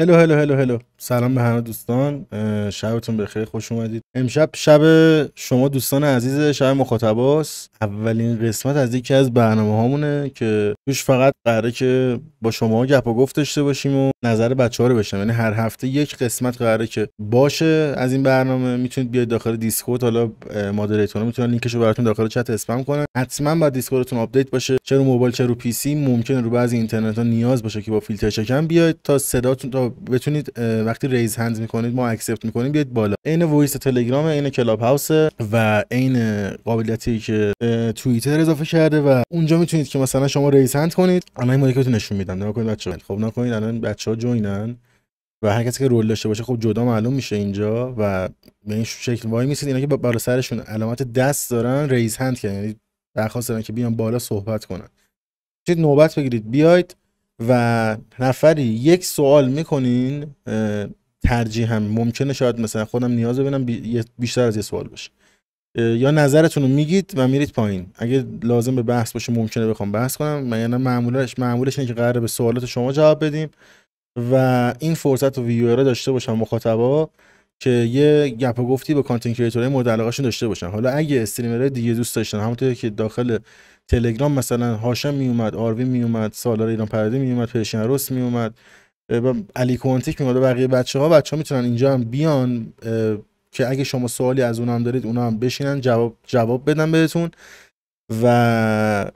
هلو هلو هلو هلو سلام به همه دوستان شبتون بخیر خوش اومدید امشب شب شما دوستان عزیز شب مخاطباس اولین قسمت از یکی از برنامه هامونه که توش فقط قراره که با شما گپ و گفت داشته باشیم و نظر بچه ها رو بشنم یعنی هر هفته یک قسمت قراره که باشه از این برنامه میتونید بیاید داخل دیسکورد حالا مودریتورها میتونن لینکشو براتون داخل چت اسپم کنن حتما بعد دیسکوردتون آپدیت باشه چه رو موبایل چه رو پی سی ممکنه رو بعضی اینترنت ها نیاز باشه که با فیلتر شکم بیاید تا صداتون تا بتونید وقتی ریز هند میکنید ما اکسپت میکنیم بیاید بالا عین وایس تلگرام عین کلاب هاوس و عین قابلیتی که توییتر اضافه کرده و اونجا میتونید که مثلا شما ریز هند کنید الان این مدیکاتون نشون میدم نگاه کنید بچه‌ها خب نکنید الان بچه‌ها جوینن و هر کسی که رول داشته باشه خب جدا معلوم میشه اینجا و به این شکل وای میسید اینا که بالا سرشون علامت دست دارن ریز هند کردن یعنی درخواست دارن که بیان بالا صحبت کنن چید نوبت بگیرید بیاید و نفری یک سوال میکنین ترجیح هم ممکنه شاید مثلا خودم نیاز ببینم بیشتر از یه سوال باشه یا نظرتون رو میگید و میرید پایین اگه لازم به بحث باشه ممکنه بخوام بحث کنم یعنی معمولش معمولش اینه که قراره به سوالات شما جواب بدیم و این فرصت رو ویورا داشته باشم مخاطبا که یه گپ و گفتی با کانتنت کریتورهای مورد علاقهشون داشته باشن حالا اگه استریمرهای دیگه دوست داشتن همونطور که داخل تلگرام مثلا هاشم میومد آروین میومد سالار ایران پرده میومد پرشین روس میومد علی کونتیک میومد بقیه بچه ها بچه ها میتونن اینجا هم بیان که اگه شما سوالی از اونم دارید اونا هم بشینن جواب جواب بدن بهتون و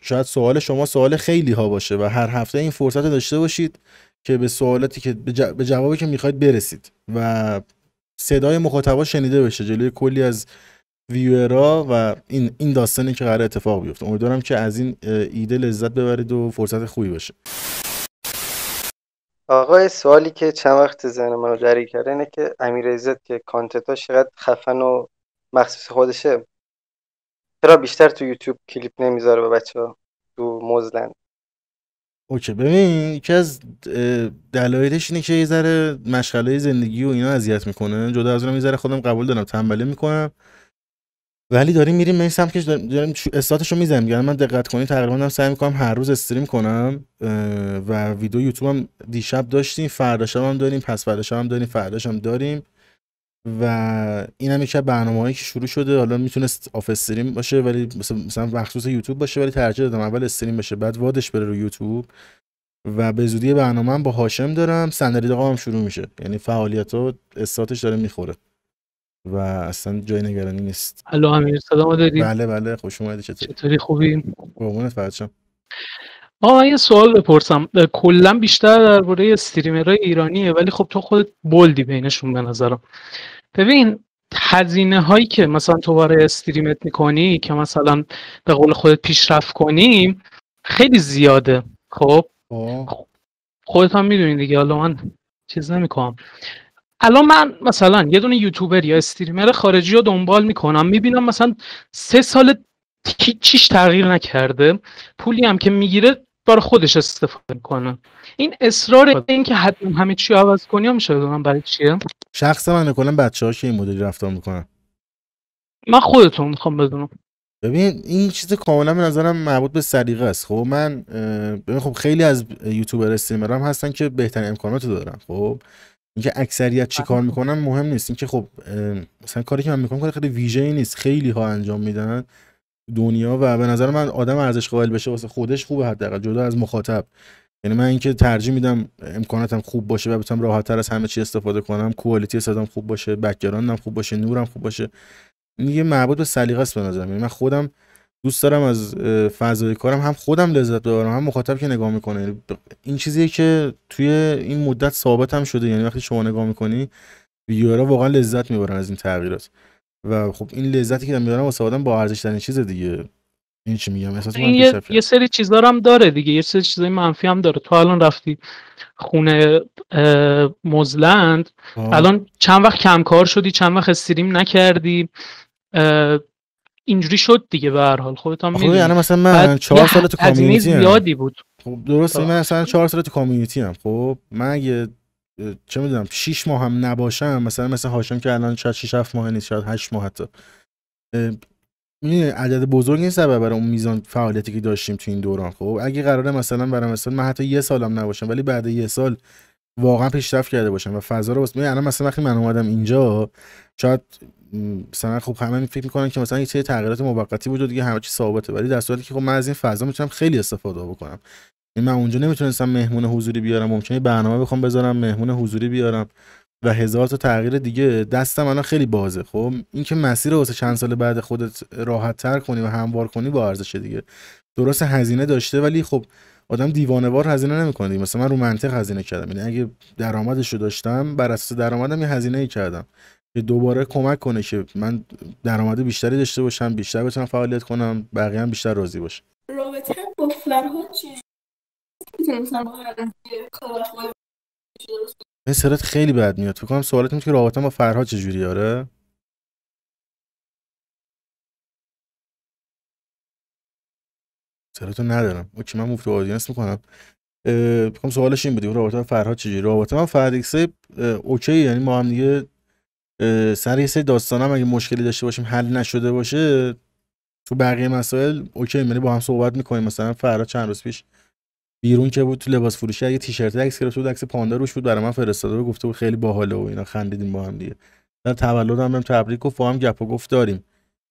شاید سوال شما سوال خیلی ها باشه و هر هفته این فرصت داشته باشید که به سوالاتی که به, جوابی که میخواید برسید و صدای مخاطبا شنیده بشه جلوی کلی از ویورا و این این داستانی که قرار اتفاق بیفته امیدوارم که از این ایده لذت ببرید و فرصت خوبی باشه آقای سوالی که چند وقت زن منو دری کرده اینه که امیر عزت که کانتتا چقدر خفن و مخصوص خودشه چرا بیشتر تو یوتیوب کلیپ نمیذاره به بچه تو مزلند اوکی ببین یکی از دلایلش اینه که یه ذره مشغله زندگی و اینا اذیت میکنه جدا از اونم یه ذره خودم قبول دارم تنبلی میکنم ولی داریم میریم من سم که داریم استاتش رو میزنیم یعنی من دقت کنی تقریبا دارم سعی میکنم هر روز استریم کنم و ویدیو یوتیوب هم دیشب داشتیم فردا شب هم داریم پس فردا هم داریم فردا هم داریم و این هم یکی برنامه هایی که شروع شده حالا میتونست آف استریم باشه ولی مثلا مخصوص یوتیوب باشه ولی ترجیح دادم اول استریم باشه بعد وادش بره رو یوتیوب و به زودی برنامه هم با هاشم دارم سندرید هم شروع میشه یعنی فعالیت ها استاتش داره میخوره و اصلا جای نگرانی نیست الو سلام داری بله بله خوش چطوری چطوری خوبی آقا یه سوال بپرسم کلا بیشتر درباره استریمرهای ایرانیه ولی خب تو خودت بلدی بینشون به نظرم ببین هزینه هایی که مثلا تو برای استریمت میکنی که مثلا به قول خودت پیشرفت کنیم خیلی زیاده خب, خب، خودت هم میدونی دیگه حالا من چیز نمیکنم الان من مثلا یه دونه یوتیوبر یا استریمر خارجی رو دنبال میکنم میبینم مثلا سه سال چیش تغییر نکرده پولی هم که میگیره برای خودش استفاده میکنه این اصرار خب. اینکه حتما همه چی عوض کنی هم میشه برای چیه شخص من کلا بچه‌ها که این مدلی رفتار میکنن من خودتون میخوام بدونم ببین این چیز کاملا به نظرم مربوط به سلیقه است خب من ببین خب خیلی از یوتیوبر هم هستن که بهترین امکاناتو دارن خب اینکه اکثریت چی کار میکنن مهم نیست اینکه خب مثلا کاری که من میکنم کار خیلی ویژه نیست خیلی ها انجام میدن دنیا و به نظر من آدم ارزش قائل بشه واسه خودش خوبه حداقل جدا از مخاطب یعنی من اینکه ترجیح میدم امکاناتم خوب باشه و بتونم تر از همه چی استفاده کنم کوالیتی صدام خوب باشه بکگراندم خوب باشه نورم خوب باشه این یه معبود به سلیقه است به نظرم یعنی من خودم دوست دارم از فضای کارم هم خودم لذت ببرم هم مخاطب که نگاه میکنه یعنی این چیزیه که توی این مدت ثابت هم شده یعنی وقتی شما نگاه میکنی ویدیوها واقعا لذت میبرن از این تغییرات و خب این لذتی که دارم واسه آدم با ارزش ترین چیز دیگه این چی میگم احساس من یه،, یه سری چیزا هم داره دیگه یه سری چیزای منفی هم داره تو الان رفتی خونه مزلند آه. الان چند وقت کم کار شدی چند وقت استریم نکردی اینجوری شد دیگه به هر حال خودت هم میدونی یعنی مثلا من 4 سال تو کامیونیتی زیادی بود خب درسته من مثلا 4 سال تو کامیونیتی ام خب من اگه چه میدونم 6 ماه هم نباشم مثلا مثل هاشم که الان شاید 6 7 ماه نیست شاید 8 ماه حتی میدونی عدد بزرگ نیست سبب برای اون میزان فعالیتی که داشتیم تو این دوران خب اگه قراره مثلا برای مثلا من حتی یه سالم نباشم ولی بعد یه سال واقعا پیشرفت کرده باشم و فضا رو واسه الان مثلا وقتی من اومدم اینجا شاید مثلا خب همه فکر میکنن که مثلا یه تغییرات موقتی وجود دیگه همه چی ثابته ولی در صورتی که خب من از این فضا میتونم خیلی استفاده بکنم من اونجا نمیتونستم مهمون حضوری بیارم ممکنه برنامه بخوام بذارم مهمون حضوری بیارم و هزار تا تغییر دیگه دستم الان خیلی بازه خب اینکه مسیر واسه چند سال بعد خودت راحت تر کنی و هموار کنی با ارزش دیگه درست هزینه داشته ولی خب آدم دیوانهوار هزینه نمیکنه مثلا من رو منطق هزینه کردم یعنی اگه درآمدش رو داشتم بر اساس درآمدم یه هزینه ای کردم که دوباره کمک کنه که من درآمد بیشتری داشته باشم بیشتر بتونم فعالیت کنم بقیه بیشتر راضی باشه رابطه با این سرات خیلی بد میاد فکر کنم سوالت اینه که رابطه با فرها چجوری آره سرتو ندارم اوکی من مفت آدینس میکنم بکنم سوالش این بودی رابطه با فرها چجوری رابطه من فردیکسه اوکی یعنی ما هم دیگه سر یه سری داستان هم اگه مشکلی داشته باشیم حل نشده باشه تو بقیه مسائل اوکی یعنی با هم صحبت میکنیم مثلا فرها چند روز پیش بیرون که بود تو لباس فروشی یه تیشرت عکس گرفته بود عکس پاندا روش بود برای من فرستاده بود گفته بود خیلی باحاله و اینا خندیدیم با هم دیگه در هم بهم تبریک گفت با هم گپ و گفت داریم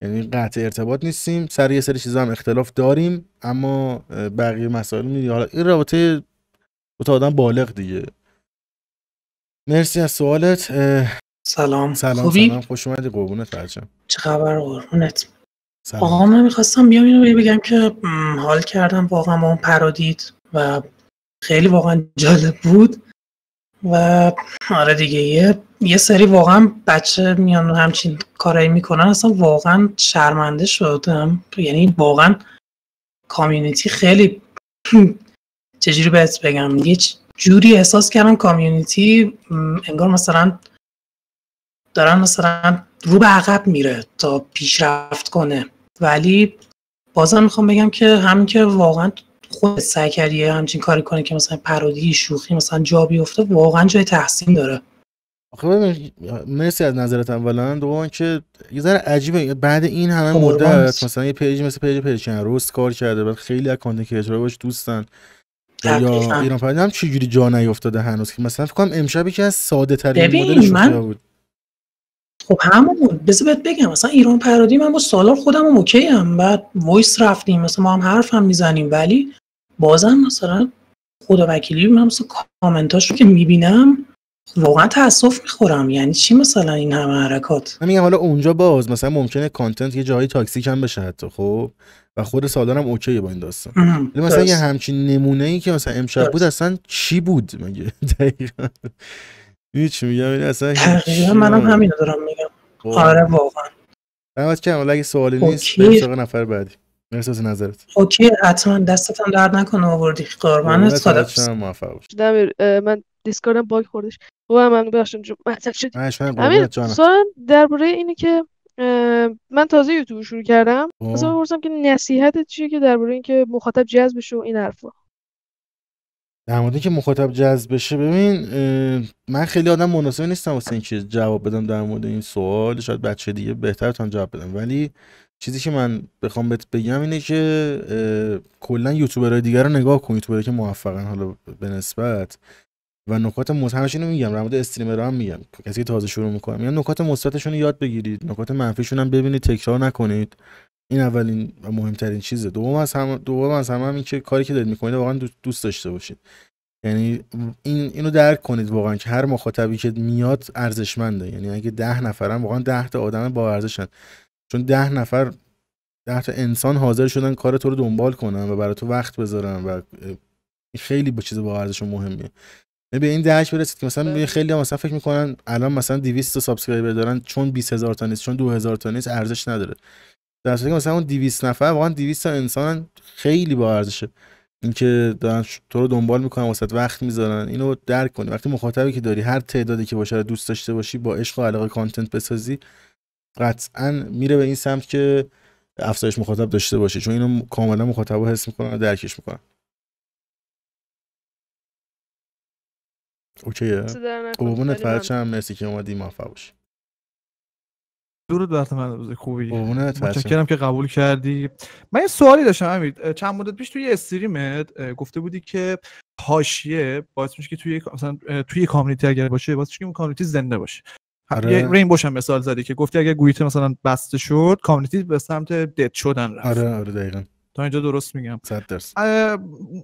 یعنی قطع ارتباط نیستیم سر یه سری چیزا هم اختلاف داریم اما بقیه مسائل میدی حالا این رابطه دو تا آدم بالغ دیگه مرسی از سوالت سلام سلام خوبی؟ سلام خوش اومدی قربونت چه خبر قربونت آقا من میخواستم بیام اینو بگم که حال کردم واقعا با اون پرادید و خیلی واقعا جالب بود و آره دیگه یه, یه سری واقعا بچه میان همچین کارایی میکنن اصلا واقعا شرمنده شدم یعنی واقعا کامیونیتی خیلی چجوری بهت بگم یه جوری احساس کردم کامیونیتی انگار مثلا دارن مثلا رو به عقب میره تا پیشرفت کنه ولی بازم میخوام بگم که همین که واقعا خود سعی کردی همچین کاری کنه که مثلا پرودی، شوخی مثلا جا بیفته واقعا جای تحسین داره آخه مرسی از نظرت اولا دوم که یه ذره عجیبه بعد این همه مدت مثلا یه پیج مثل پیج پرچن روز کار کرده بعد خیلی از کانتنت باش دوستن یا ایران پرد هم چجوری جا نیافتاده هنوز که مثلا فکر کنم امشب یکی از ساده ترین مدلش من... بود خب همون بذار بهت بگم مثلا ایران پرادی من با سالار خودم هم اوکی هم بعد وایس رفتیم مثلا ما هم حرف هم میزنیم ولی بازم مثلا خدا وکیلی من مثلا کامنتاشو که میبینم واقعا تاسف میخورم یعنی چی مثلا این همه حرکات من میگم حالا اونجا باز مثلا ممکنه کانتنت یه جایی تاکسیک هم بشه حتی خب و خود سالان هم اوکیه با این داستان مثلا یه همچین نمونه ای که مثلا امشب بود اصلا چی بود مگه یه چی میگم این یعنی اصلا منم همین دارم میگم خب. آره واقعا دعوت کردم اگه سوالی نیست بریم نفر بعدی از نظرت اوکی حتما دستتم درد نکنه آوردی قربانت خدا موفق من دیسکوردم باگ خوردش و من بخشم جو مطلب شد همین سوال درباره اینه که من تازه یوتیوب شروع کردم خب. مثلا بپرسم که نصیحتت چیه که درباره اینکه مخاطب جذب بشه و این حرفا در مورد که مخاطب جذب بشه ببین من خیلی آدم مناسبی نیستم واسه اینکه جواب بدم در مورد این سوال شاید بچه دیگه بهتر تان جواب بدم ولی چیزی که من بخوام بهت بگم اینه که کلا یوتیوبرهای دیگر رو نگاه کن یوتیوبرایی که موفقن حالا به نسبت و نکات مثبتش رو میگم در مورد استریمرها هم میگم کسی که تازه شروع میکنه میگم نکات مثبتشون رو یاد بگیرید نکات منفیشون هم ببینید تکرار نکنید این اولین و مهمترین چیزه دوم از هم دوم از همه هم این که کاری که دارید میکنید واقعا دوست داشته باشید یعنی این اینو درک کنید واقعا که هر مخاطبی که میاد ارزشمنده یعنی اگه ده نفرم واقعا ده تا آدم با ارزشن چون ده نفر ده تا انسان حاضر شدن کار تو رو دنبال کنن و برای تو وقت بذارن و خیلی با چیز با ارزش و مهمیه یعنی به این دهش برسید که مثلا خیلی هم مثلا فکر میکنن الان مثلا 200 تا سابسکرایبر دارن چون 20000 تا نیست چون 2000 تا نیست ارزش نداره در که مثلا اون 200 نفر واقعا 200 تا انسان خیلی با ارزشه اینکه دارن تو رو دنبال میکنن واسه وقت میذارن اینو درک کنی وقتی مخاطبی که داری هر تعدادی که باشه دوست داشته باشی با عشق و علاقه کانتنت بسازی قطعا میره به این سمت که افزایش مخاطب داشته باشه چون اینو کاملا رو حس میکنن و درکش میکنن اوکیه قربونت فرچم مرسی که اومدی موفق باشی درود بر تو روز خوبی متشکرم که قبول کردی من یه سوالی داشتم امیر چند مدت پیش توی استریمت گفته بودی که حاشیه باعث میشه که توی مثلا توی کامیونیتی اگر باشه باعث میشه که اون کامیونیتی زنده باشه آره. رینبوش هم مثال زدی که گفتی اگه گویت مثلا بسته شد کامیونیتی به سمت دد شدن رفت آره آره دقیقاً تا اینجا درست میگم صد درصد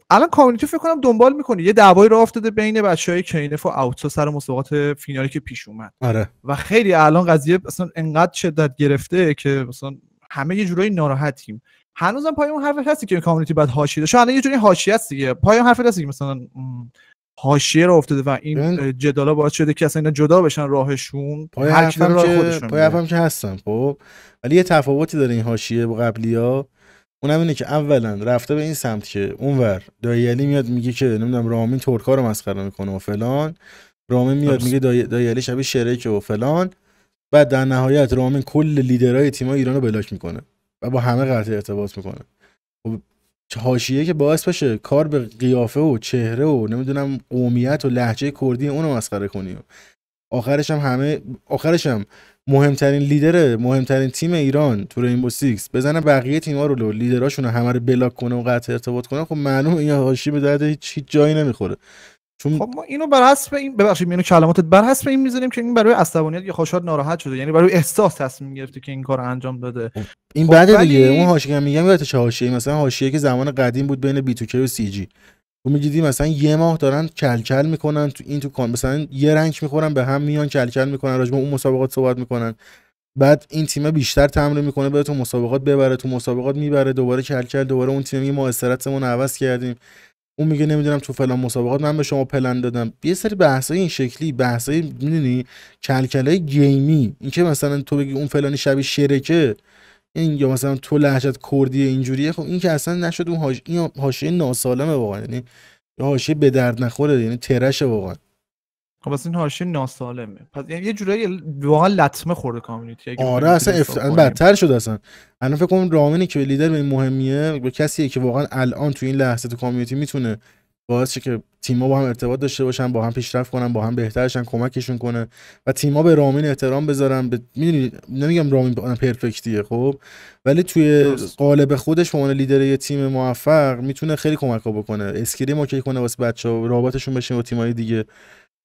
الان کامیونیتی فکر کنم دنبال میکنی یه دعوایی راه افتاده بین بچهای کینف و اوتسا سر مسابقات فینالی که پیش اومد آره. و خیلی الان قضیه اصلا انقدر شدت گرفته که مثلا همه یه جورایی ناراحتیم هنوزم پای اون حرف هستی که کامیونیتی بعد هاشیده شو الان یه جوری حاشیه است دیگه پای اون حرف هستی که مثلا حاشیه رو افتاده و این جدالا باعث شده که اصلا اینا جدا بشن راهشون پای هر کی خودشون پای حرفم که هستم خب ولی یه تفاوتی داره این حاشیه با قبلیا اونم اینه که اولا رفته به این سمت که اونور دایلی میاد میگه که نمیدونم رامین ترکا رو مسخره میکنه و فلان رامین میاد میگه دای... شبیه شرکه و فلان بعد در نهایت رامین کل لیدرهای تیم ایران رو بلاک میکنه و با همه قطع ارتباط میکنه خب، حاشیه که باعث بشه کار به قیافه و چهره و نمیدونم قومیت و لحجه کردی اونو مسخره کنی آخرش هم همه آخرش هم مهمترین لیدر مهمترین تیم ایران تو رینبو سیکس بزنه بقیه تیم‌ها رو لو لیدراشون همه رو بلاک کنه و قطع ارتباط کنه خب معلومه این حاشیه به درد هیچ جایی نمیخوره چون خب ما اینو بر حسب این ببخشید اینو کلماتت بر حسب این میذاریم که این برای عصبانیت یا خوشحال ناراحت شده یعنی برای احساس تصمیم گرفته که این کار انجام خب بده این خب بعد دیگه اون حاشیه میگم یادت چه حاشیه مثلا حاشیه که زمان قدیم بود بین بی تو کی و سی جی تو میگیدی مثلا یه ماه دارن کلکل میکنن تو این تو کان مثلا یه رنگ میخورن به هم میان کلکل میکنن راجع اون مسابقات صحبت میکنن بعد این تیم بیشتر تمرین میکنه بره مسابقات ببره تو مسابقات میبره دوباره کلکل دوباره اون تیم ما استراتمون عوض کردیم اون میگه نمیدونم تو فلان مسابقات من به شما پلن دادم یه سری بحثای این شکلی بحثای میدونی کلکلای گیمی اینکه مثلا تو بگی اون فلانی شبیه شرکه این یا مثلا تو لهجت کردی اینجوریه خب این که اصلا نشد اون هاش... این حاشیه ناسالمه واقعا یعنی یا حاشیه به درد نخوره یعنی ترشه واقعا خب اصلا این حاشیه ناسالمه پس یعنی یه جورایی واقعا لطمه خورده کامیونیتی آره اصلا اف... بدتر شده اصلا الان فکر کنم رامینی که لیدر به این مهمیه به کسیه که واقعا الان تو این لحظه تو کامیونیتی میتونه باعث که تیم‌ها با هم ارتباط داشته باشن با هم پیشرفت کنن با هم بهترشن کمکشون کنه و تیم‌ها به رامین احترام بذارن به میدونی نمیگم رامین پرفکتیه خب ولی توی قالب خودش به عنوان لیدر یه تیم موفق میتونه خیلی کمک بکنه اسکریم اوکی کنه واسه بچه‌ها رابطشون بشه با تیم‌های دیگه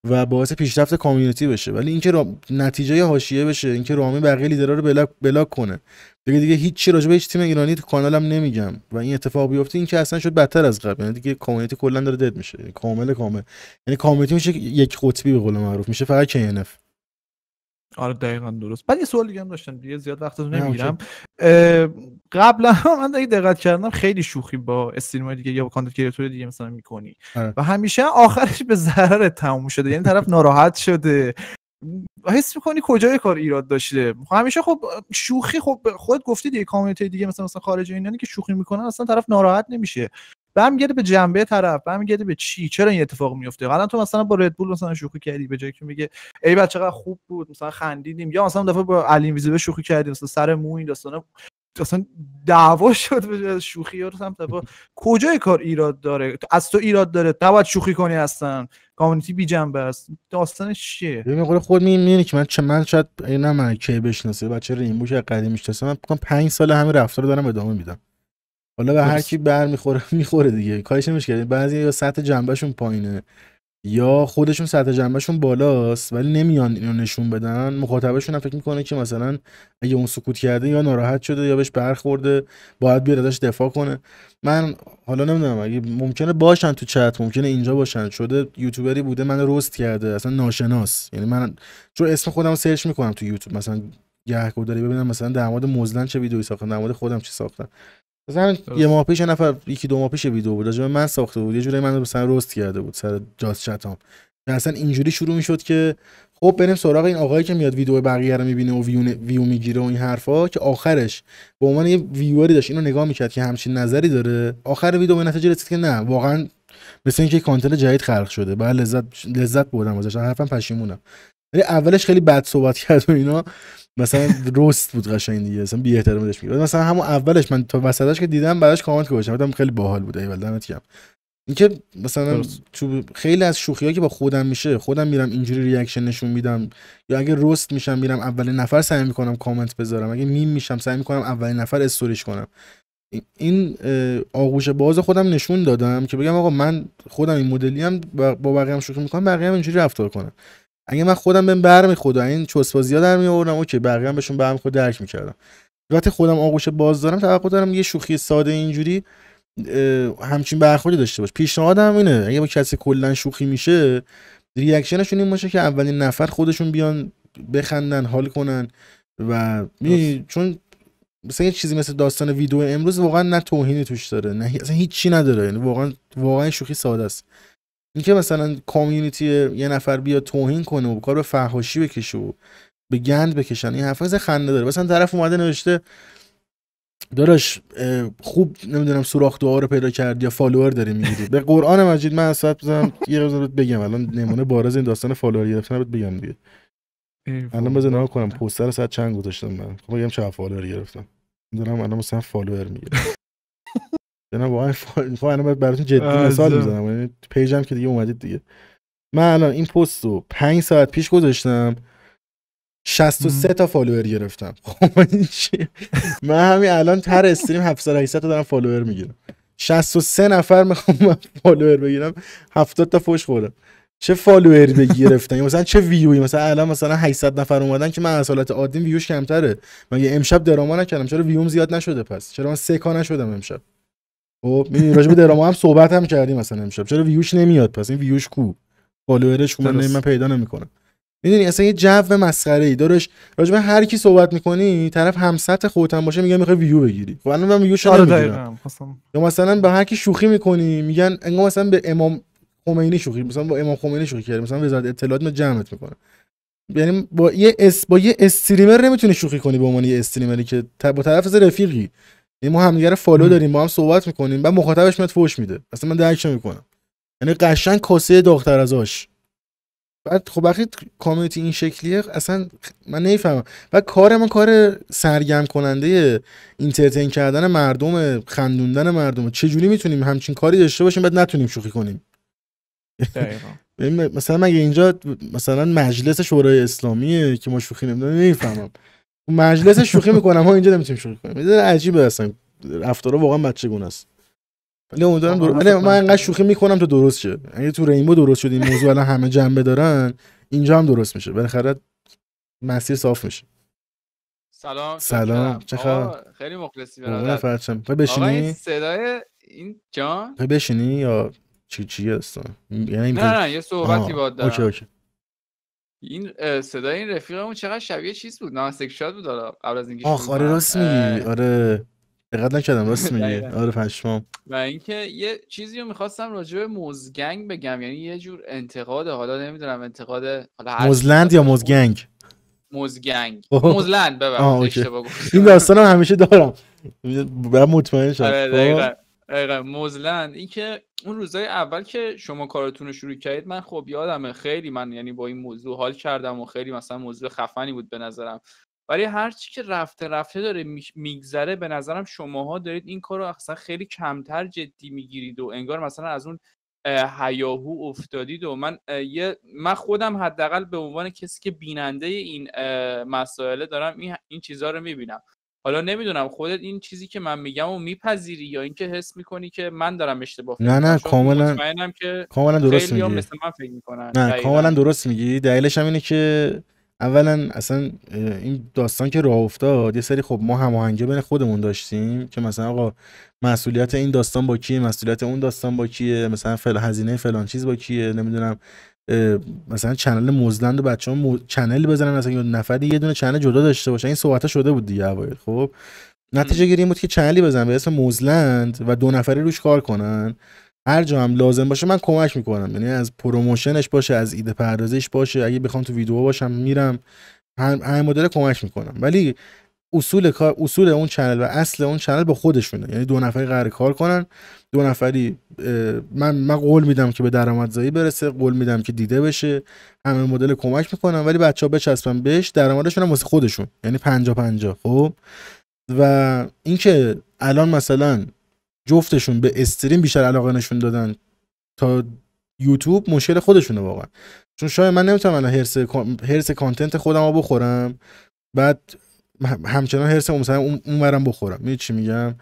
و باعث پیشرفت کامیونیتی بشه ولی اینکه نتیجه حاشیه بشه اینکه رامی بقیه لیدرا رو بلاک بلاک کنه دیگه دیگه هیچ چی راجع به هیچ تیم ایرانی تو کانالم نمیگم و این اتفاق بیفته اینکه اصلا شد بدتر از قبل یعنی دیگه کامیونیتی کلا داره دد میشه یعنی کامل کامل یعنی کامیونیتی میشه یک قطبی به قول معروف میشه فقط KNF آره دقیقا درست بعد یه سوال دیگه هم داشتم دیگه زیاد وقتتو نمیگیرم قبلا من دیگه دقت کردم خیلی شوخی با استریم دیگه یا با کانتنت کریتور دیگه مثلا میکنی آره. و همیشه آخرش به ضرر تموم شده یعنی طرف ناراحت شده حس میکنی کجای کار ایراد داشته همیشه خب شوخی خب خود گفتی دیگه کامیونیتی دیگه مثلا مثلا خارج اینا که شوخی میکنن اصلا طرف ناراحت نمیشه برمیگرده به جنبه طرف برمیگرده به چی چرا این اتفاق میفته حالا تو مثلا با ردبول مثلا شوخی کردی به جای که میگه ای بچه چقدر خوب بود مثلا خندیدیم یا مثلا دفعه با علی به شوخی کردیم مثلا سر مو این داستانا اصلا دعوا شد به شوخی ها هم کجای کار ایراد داره از تو ایراد داره نباید شوخی کنی هستن کامیونیتی بی جنبه است داستان چیه ببین قول خود می که من چه من شاید اینا من کی بشناسه بچه ریمبوش از قدیم میشناسه من 5 سال همین رفتار دارم ادامه میدم حالا به هر کی برمیخوره میخوره دیگه کارش کرد بعضی یا سطح جنبهشون پایینه یا خودشون سطح جنبهشون بالاست ولی نمیان اینو نشون بدن مخاطبشون هم فکر میکنه که مثلا اگه اون سکوت کرده یا ناراحت شده یا بهش برخورده باید بیاد ازش دفاع کنه من حالا نمیدونم اگه ممکنه باشن تو چت ممکنه اینجا باشن شده یوتیوبری بوده من رست کرده اصلا ناشناس یعنی من چون اسم خودم سرچ میکنم تو یوتیوب مثلا گهگوداری ببینم مثلا در مورد چه ویدیویی ساختم در مورد خودم چه ساختم مثلا یه ماه پیش نفر یکی دو ماه پیش ویدیو بود راجع من ساخته بود یه جوری من رو سر رست کرده بود سر جاز چتام اصلا اینجوری شروع میشد که خب بریم سراغ این آقایی که میاد ویدیو بقیه رو میبینه و ویو, ویو میگیره و این حرفا که آخرش به عنوان یه ویوری داشت اینو نگاه میکرد که همچین نظری داره آخر ویدیو به نتیجه رسید که نه واقعا مثل اینکه کانتنت جدید خلق شده بعد لذت لذت بردم ازش حرفم پشیمونم ولی اولش خیلی بد صحبت کرد و اینا مثلا رست بود قشنگ دیگه مثلا بی احترامی داشت میگه مثلا همون اولش من تا وسطش که دیدم براش کامنت گذاشتم خیلی باحال بود ای دمت گرم اینکه مثلا تو خیلی از شوخی‌ها که با خودم میشه خودم میرم اینجوری ریاکشن نشون میدم یا اگه رست میشم میرم اولین نفر سعی میکنم کامنت بذارم اگه میم میشم سعی میکنم اولین نفر استوریش کنم این آغوش باز خودم نشون دادم که بگم آقا من خودم این مدلی هم با بقیه هم شوخی میکنم بقیه هم اینجوری رفتار کنم اگه من خودم بهم برمیخورد این چسبازی ها در میآوردم اوکی بقیه هم بهشون خود درک میکردم وقتی خودم آغوش باز دارم توقع دارم یه شوخی ساده اینجوری همچین برخوردی داشته باش پیشنهادم اینه اگه با کسی کلا شوخی میشه ریاکشنشون این باشه که اولین نفر خودشون بیان بخندن حال کنن و می... چون مثلا یه چیزی مثل داستان ویدیو امروز واقعا نه توهینی توش داره نه اصلا هیچی نداره یعنی واقعا واقعا شوخی ساده است اینکه مثلا کامیونیتی یه نفر بیا توهین کنه و کار به فحاشی بکشه و به گند بکشن این حرفا خنده داره مثلا طرف اومده نوشته دارش خوب نمیدونم سوراخ دعا رو پیدا کرد یا فالوور داره میگیری به قرآن مجید من اصلا بزنم یه روز بگم الان نمونه بارز این داستان فالوور گرفتن رو بگم دیگه الان بزن نها کنم پوستر رو ساعت چند گذاشتم من خب بگم چه فالوور گرفتم میدونم الان مثلا فالوور میگیرم یعنی واقعا واقعا براتون جدی مثال میزنم یعنی پیجم که دیگه اومدید دیگه من الان این پست رو 5 ساعت پیش گذاشتم 63 تا فالوور گرفتم خب من همین الان تر استریم 700 800 تا دارم فالوور میگیرم 63 نفر میخوام من فالوور بگیرم 70 تا فوش خورم چه فالوور بگیرفتن مثلا چه ویوی مثلا الان مثلا 800 نفر اومدن که من از حالت عادی ویوش کمتره مگه امشب دراما نکردم چرا ویوم زیاد نشده پس چرا من سکا نشدم امشب خب میدونی راجع دراما هم صحبت هم کردیم مثلا امشب چرا ویوش نمیاد پس این ویوش کو فالوورش کو من پیدا نمیکنم میدونی اصلا یه جو مسخره ای دارش راجع هر کی صحبت میکنی طرف هم سطح خودت باشه میگه میخوای ویو بگیری خب من ویو شده آره، یا مثلا با هر کی شوخی میکنی میگن انگار مثلا به امام خمینی شوخی مثلا با امام خمینی شوخی کردی مثلا وزارت اطلاعات ما جمعت میکنه یعنی با یه اس با یه استریمر نمیتونی شوخی کنی به عنوان یه استریمری که با طرف رفیقی یعنی ما همدیگه رو فالو داریم با هم صحبت میکنیم بعد مخاطبش میاد فوش میده اصلا من درک نمیکنم یعنی قشنگ کاسه دختر از آش بعد خب وقتی کامیونیتی این شکلیه اصلا من نمیفهمم و کار من کار سرگرم کننده اینترتین کردن مردم خندوندن مردم چجوری میتونیم همچین کاری داشته باشیم بعد نتونیم شوخی کنیم مثلا مگه اینجا مثلا مجلس شورای اسلامیه که ما شوخی نمیدونیم نمیفهمم مجلس شوخی میکنم ها اینجا نمیتونیم شوخی کنیم میدونه عجیبه اصلا رفتارا واقعا بچگونه است ولی امیدوارم درو... من انقدر شوخی میکنم تا درست شه اگه تو رینبو درست شد این موضوع الان همه جنبه دارن اینجا هم درست میشه بالاخره مسیر صاف میشه سلام سلام چه خبر خیلی مخلصی برادر فرچم بشینی این صدای این جان بشینی یا چی چی هستن یعنی نه نه یه صحبتی با دارم اوکی اوکی این صدای این رفیقمون چقدر شبیه چیز بود نامستک شاد بود قبل از اینکه آخ آره راست میگی آره دقت نکردم راست میگی آره پشمام و اینکه یه چیزی رو میخواستم راجع به موزگنگ بگم یعنی یه جور انتقاد حالا نمیدونم انتقاد حالا مزلند یا موزگنگ؟ موزگنگ موزلند ببرم اشتباه گفتم این داستانم همیشه دارم بعد مطمئن شد مزلن این که اون روزای اول که شما کارتون رو شروع کردید من خب یادمه خیلی من یعنی با این موضوع حال کردم و خیلی مثلا موضوع خفنی بود به نظرم ولی هر که رفته رفته داره میگذره به نظرم شماها دارید این کار رو اصلا خیلی کمتر جدی میگیرید و انگار مثلا از اون هیاهو افتادید و من یه من خودم حداقل به عنوان کسی که بیننده این مسائله دارم این, این چیزها رو میبینم حالا نمیدونم خودت این چیزی که من میگم و میپذیری یا اینکه حس میکنی که من دارم اشتباه نه نه کاملا که کاملا درست میگی مثل من فکر میکنن نه کاملا درست میگی دلیلش هم اینه که اولا اصلا این داستان که راه افتاد یه سری خب ما هماهنگی بین خودمون داشتیم که مثلا آقا مسئولیت این داستان با کیه مسئولیت اون داستان با کیه مثلا فل هزینه فلان چیز با کیه نمیدونم مثلا چنل مزلند بچه ها چنلی چنل بزنن مثلا یه نفری یه دونه چنل جدا داشته باشه این صحبت شده بود دیگه اوایل خب نتیجه گیری بود که چنلی بزنن به اسم مزلند و دو نفری روش کار کنن هر جا هم لازم باشه من کمک میکنم یعنی از پروموشنش باشه از ایده پردازش باشه اگه بخوام تو ویدیو باشم میرم هم هر مدل کمک میکنم ولی اصول کار اصول اون چنل و اصل اون چنل به خودشونه یعنی دو نفری قرار کار کنن دو نفری من من قول میدم که به درآمدزایی برسه قول میدم که دیده بشه همه مدل کمک میکنن ولی ها بچسبن بهش درآمدشون هم واسه خودشون یعنی 50 50 خب و اینکه الان مثلا جفتشون به استریم بیشتر علاقه نشون دادن تا یوتیوب مشکل خودشونه واقعا چون شاید من نمیتونم الان هرس هرس کانتنت خودم رو بخورم بعد همچنان هرسم مثلا اون برم بخورم میدونی چی میگم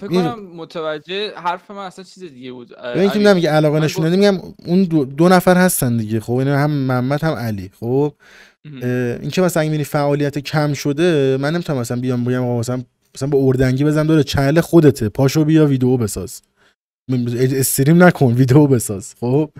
فکر کنم متوجه حرف من اصلا چیز دیگه بود ببین که نمیگه علاقه نشون با... میگم اون دو, نفر هستن دیگه خب اینا هم محمد هم علی خب این که مثلا اگه فعالیت کم شده من نمیتونم مثلا بیام بگم آقا مثلا مثلا با اردنگی بزنم داره چهل خودته پاشو بیا ویدیو بساز استریم نکن ویدیو بساز خب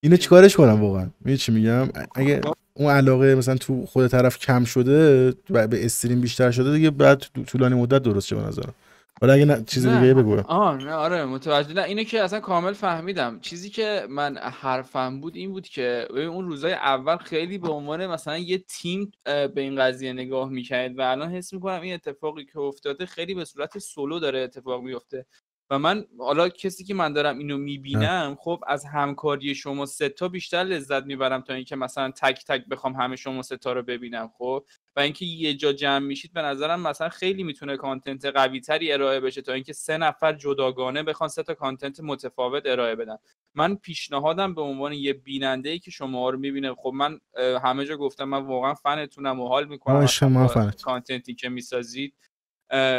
اینو چیکارش کنم واقعا میگم اگه خب. اون علاقه مثلا تو خود طرف کم شده و به استریم بیشتر شده دیگه بعد طولانی مدت درست شه به نظرم حالا اگه نه چیز دیگه بگو آه آره متوجه نه اینه که اصلا کامل فهمیدم چیزی که من حرفم بود این بود که اون روزای اول خیلی به عنوان مثلا یه تیم به این قضیه نگاه میکرد و الان حس میکنم این اتفاقی که افتاده خیلی به صورت سولو داره اتفاق میفته و من حالا کسی که من دارم اینو میبینم خب از همکاری شما سه تا بیشتر لذت میبرم تا اینکه مثلا تک تک بخوام همه شما سه تا رو ببینم خب و اینکه یه جا جمع میشید به نظرم مثلا خیلی میتونه کانتنت قوی تری ارائه بشه تا اینکه سه نفر جداگانه بخوان سه تا کانتنت متفاوت ارائه بدن من پیشنهادم به عنوان یه بیننده ای که شما رو میبینه خب من همه جا گفتم من واقعا فنتونم و حال میکنم شما کانتنتی که میسازید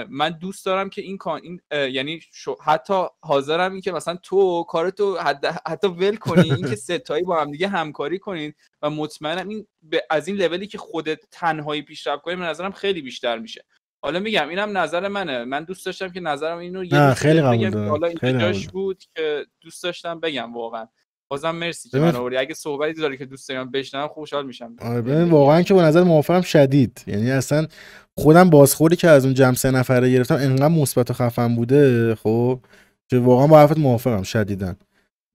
من دوست دارم که این, کان... این یعنی حتی حاضرم این که مثلا تو کارتو حتی ول کنی اینکه ستایی با هم دیگه همکاری کنین و مطمئنم این از این لولی که خودت تنهایی پیشرفت کنی به نظرم خیلی بیشتر میشه حالا میگم اینم نظر منه من دوست داشتم که نظرم اینو یه خیلی قبول حالا این بود که دوست داشتم بگم واقعا بازم مرسی که من آوردی اگه صحبتی داری که دوست دارم بشنوم خوشحال میشم آره ببین واقعا که به نظر موافقم شدید یعنی اصلا خودم بازخوری که از اون جمع سه نفره گرفتم انقدر مثبت و خفن بوده خب که واقعا با حرفت موافقم شدیدن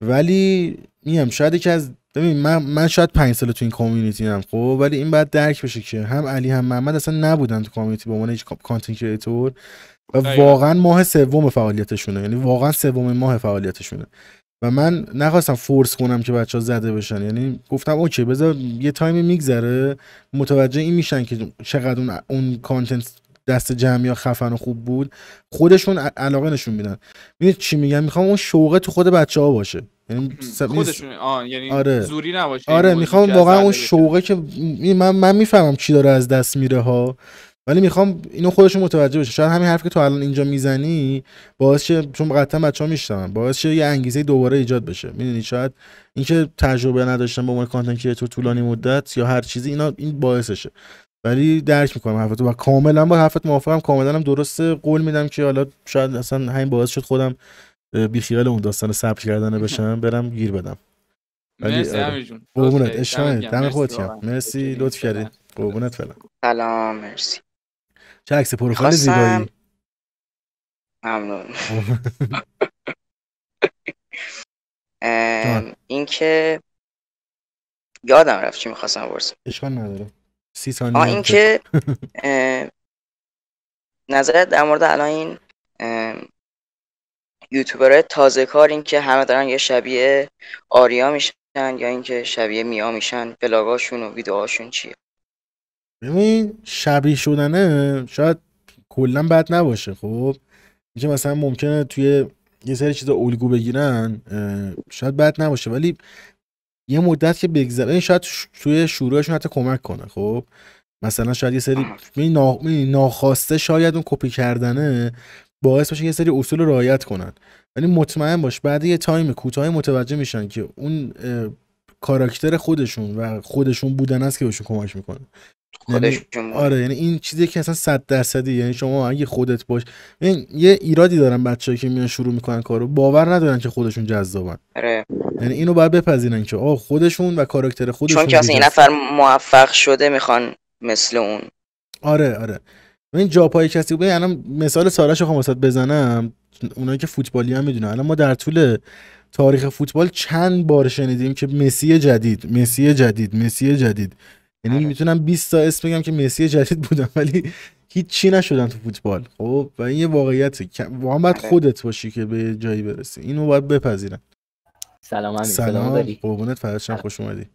ولی میم شاید که از ببین من من شاید 5 سال تو این کامیونیتی ام خب ولی این بعد درک بشه که هم علی هم محمد اصلا نبودن تو کامیونیتی به عنوان هیچ کانتنت کریتور و واقعا ماه سوم فعالیتشونه یعنی واقعا سوم ماه فعالیتشونه و من نخواستم فورس کنم که بچه ها زده بشن یعنی گفتم اوکی بذار یه تایمی میگذره متوجه این میشن که چقدر اون, اون کانتنت دست جمعی یا خفن و خوب بود خودشون علاقه نشون میدن میدونی چی میگم میخوام اون شوقه تو خود بچه ها باشه یعنی خودشون یعنی آره. زوری نباشه آره یعنی میخوام واقعا اون شوقه که من من میفهمم چی داره از دست میره ها ولی میخوام اینو خودشون متوجه بشه شاید همین حرف که تو الان اینجا میزنی باعث شه چون قطعا ها میشتن باعث شه یه انگیزه دوباره ایجاد بشه میدونی شاید اینکه تجربه نداشتن به عنوان کانتنت تو طولانی مدت یا هر چیزی اینا این باعثشه ولی درک میکنم حرفتو و کاملا با حرفت موافقم کاملا هم درسته قول میدم که حالا شاید اصلا همین باعث شد خودم بیخیال اون داستان ثبت کردن بشم برم گیر بدم مرسی آره. قربونت دم خودت مرسی لطف کردی قربونت فعلا سلام مرسی چه عکس پروفایل زیبایی ممنون این که یادم رفت چی میخواستم اشکال نداره سی ثانیه این که نظرت در مورد الان این یوتیوبرهای تازه کار این که همه دارن یه شبیه آریا میشن یا اینکه شبیه میا میشن بلاگاشون و ویدیوهاشون چیه ببین شبیه شدنه شاید کلا بد نباشه خب اینکه مثلا ممکنه توی یه سری چیزا الگو بگیرن شاید بد نباشه ولی یه مدت که بگذره این شاید توی شروعشون حتی کمک کنه خب مثلا شاید یه سری ناخواسته شاید اون کپی کردنه باعث باشه یه سری اصول رو رعایت کنن ولی مطمئن باش بعد یه تایم کوتاهی متوجه میشن که اون کاراکتر خودشون و خودشون بودن است که بهشون کمک میکنه یعنی خودشون آره یعنی این چیزی که اصلا صد درصدی یعنی شما اگه خودت باش این یه ایرادی دارن بچه که میان شروع میکنن کارو باور ندارن که خودشون جذابن آره یعنی اینو باید بپذیرن که آه خودشون و کاراکتر خودشون چون که اصلا این نفر موفق شده میخوان مثل اون آره آره این جاپای کسی بود مثال سارش رو بزنم اونایی که فوتبالی هم میدونه الان ما در طول تاریخ فوتبال چند بار شنیدیم که مسی جدید مسی جدید مسی جدید یعنی آره. میتونم 20 تا اسم بگم که مسی جدید بودم ولی چی نشدن تو فوتبال خب و این یه واقعیته واقعا باید آره. خودت باشی که به جایی برسی اینو باید بپذیرن سلام امیر سلام قربونت فرشم آره. خوش اومدی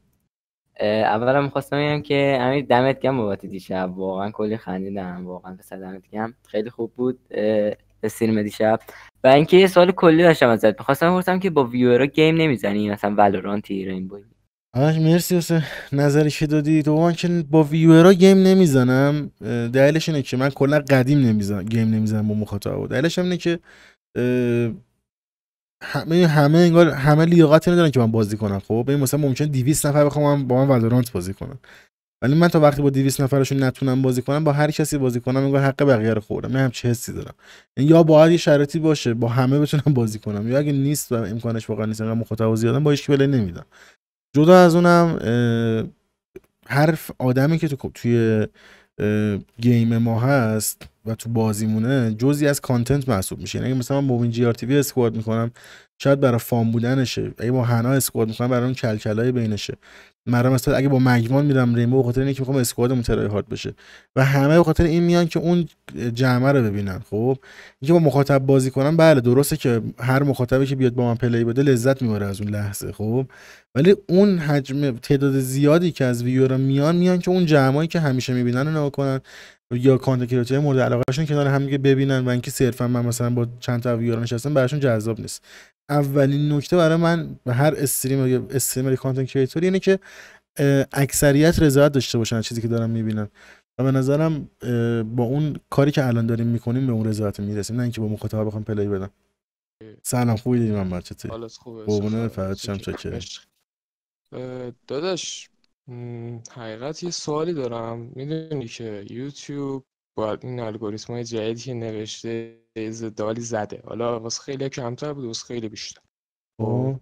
اولا میخواستم بگم که امیر دمت گم بابت دیشب واقعا کلی خندیدم واقعا پسر دمت گم خیلی خوب بود استریم دیشب و اینکه یه سوال کلی داشتم ازت میخواستم بپرسم که با ویورا گیم نمیزنی مثلا این رینبو آره مرسی واسه نظری که دادی تو من که با ویورا گیم نمیزنم دلیلش اینه که من کلا قدیم نمیزنم گیم نمیزنم با مخاطب دلیلش هم اینه که همه همه انگار همه لیاقت ندارن که من بازی کنم خب ببین مثلا ممکن 200 نفر بخوام با من ولورانت بازی کنم ولی من تا وقتی با 200 نفرشون نتونم بازی کنم با هر کسی بازی کنم انگار حق بقیه رو خوردم من هم چه حسی دارم یعنی یا باید یه شرایطی باشه با همه بتونم بازی کنم یا اگه نیست و امکانش واقعا نیست من مخاطب زیادن با هیچ پلی نمیدم جدا از اونم حرف آدمی که تو خب توی گیم ما هست و تو بازیمونه جزی از کانتنت محسوب میشه یعنی مثلا من موبین جی آر تی وی اسکواد میکنم شاید برای فام بودنشه اگه با حنا اسکواد میکنم برای اون کلکلای بینشه مرا مثلا اگه با مگوان میرم ریمو به خاطر اینه میخوام اسکواد هارد بشه و همه به خاطر این میان که اون جمعه رو ببینن خب اینکه با مخاطب بازی کنم بله درسته که هر مخاطبی که بیاد با من پلی بده لذت میبره از اون لحظه خب ولی اون حجم تعداد زیادی که از ویورا میان میان که اون جمعایی که همیشه میبینن رو نگاه یا کانتکراتای مورد علاقهشون کنار هم دیگه ببینن و اینکه صرفا من مثلا با چند تا ویور نشستم براشون جذاب نیست اولین نکته برای من به هر استریم یا استریمر کانتنت کریتور اینه که اکثریت رضایت داشته باشن چیزی که دارن میبینن و به نظرم با اون کاری که الان داریم میکنیم به اون رضایت میرسیم نه اینکه با مخاطب بخوام پلی بدم سلام خوبی من بچه‌ت خلاص خوبه داداش حقیقت یه سوالی دارم میدونی که یوتیوب با این الگوریتم های جدیدی که نوشته دالی زده حالا واسه خیلی کمتر بود واسه خیلی بیشتر خب. خب،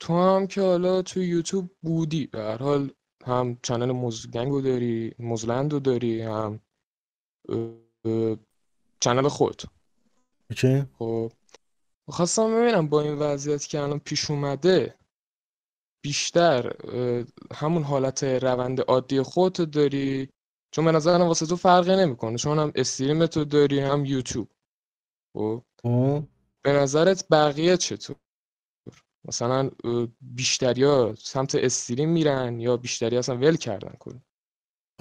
تو هم که حالا تو یوتیوب بودی به هر حال هم چنل موزگنگو داری مزلند رو داری هم چنل خود اوکی خب خواستم ببینم با این وضعیت که الان پیش اومده بیشتر همون حالت روند عادی خود داری چون به نظرم واسه تو فرقی نمیکنه چون هم استریم تو داری هم یوتیوب و خب؟ خب. به نظرت بقیه چطور مثلا بیشتری ها سمت استریم میرن یا بیشتری اصلا ول کردن کل؟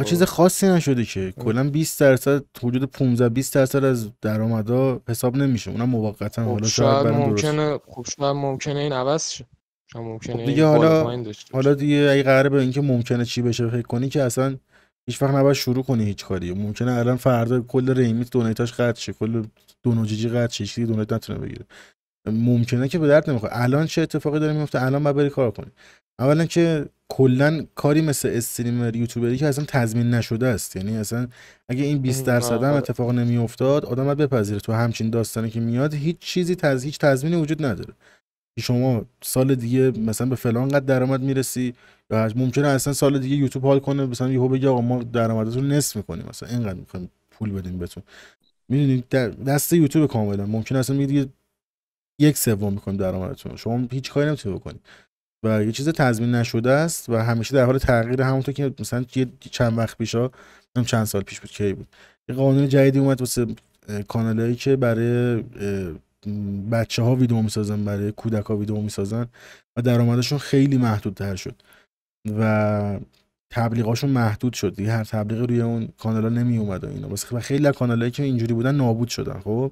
چیز خب؟ خاصی نشده که کلا 20 درصد حدود 15 20 درصد از درآمدا حساب نمیشه اونم موقتا حالا شاید, ممکنه ممکنه این عوض شه ممکنه خب دیگه حالا حالا دیگه اگه قراره به اینکه ممکنه چی بشه فکر کنی که اصلا هیچ وقت نباید شروع کنی هیچ کاری ممکنه الان فردا کل ریمیت دونیتاش قطع شه کل دونوجیجی قطع شه چیزی دونیت نتونه بگیره ممکنه که به درد نمیخوره الان چه اتفاقی داره میفته الان باید بری کار کنی اولا که کلا کاری مثل استریمر یوتیوبری که اصلا تضمین نشده است یعنی اصلا اگه این 20 درصد هم آره. اتفاق نمیافتاد آدمت باید بپذیره تو همچین داستانی که میاد هیچ چیزی تز هیچ تضمینی وجود نداره که شما سال دیگه مثلا به فلان قد درآمد میرسی یا ممکنه اصلا سال دیگه یوتیوب حال کنه مثلا یهو بگه آقا ما درآمدتون نصف میکنیم مثلا اینقدر میخوایم پول بدیم بهتون میدونید دست یوتیوب کاملا ممکن اصلا میگه یک سوم میکنیم درآمدتون شما هیچ کاری نمیتونید بکنید و یه چیز تضمین نشده است و همیشه در حال تغییر همونطور که مثلا یه چند وقت پیشا هم چند سال پیش بود کی بود یه قانون جدیدی اومد واسه کانالایی که برای بچه ها ویدیو میسازن برای کودک ها ویدیو میسازن و درآمدشون خیلی محدودتر شد و تبلیغاشون محدود شد دیگه هر تبلیغ روی اون کانال ها نمی اومد و اینا و خیلی که اینجوری بودن نابود شدن خب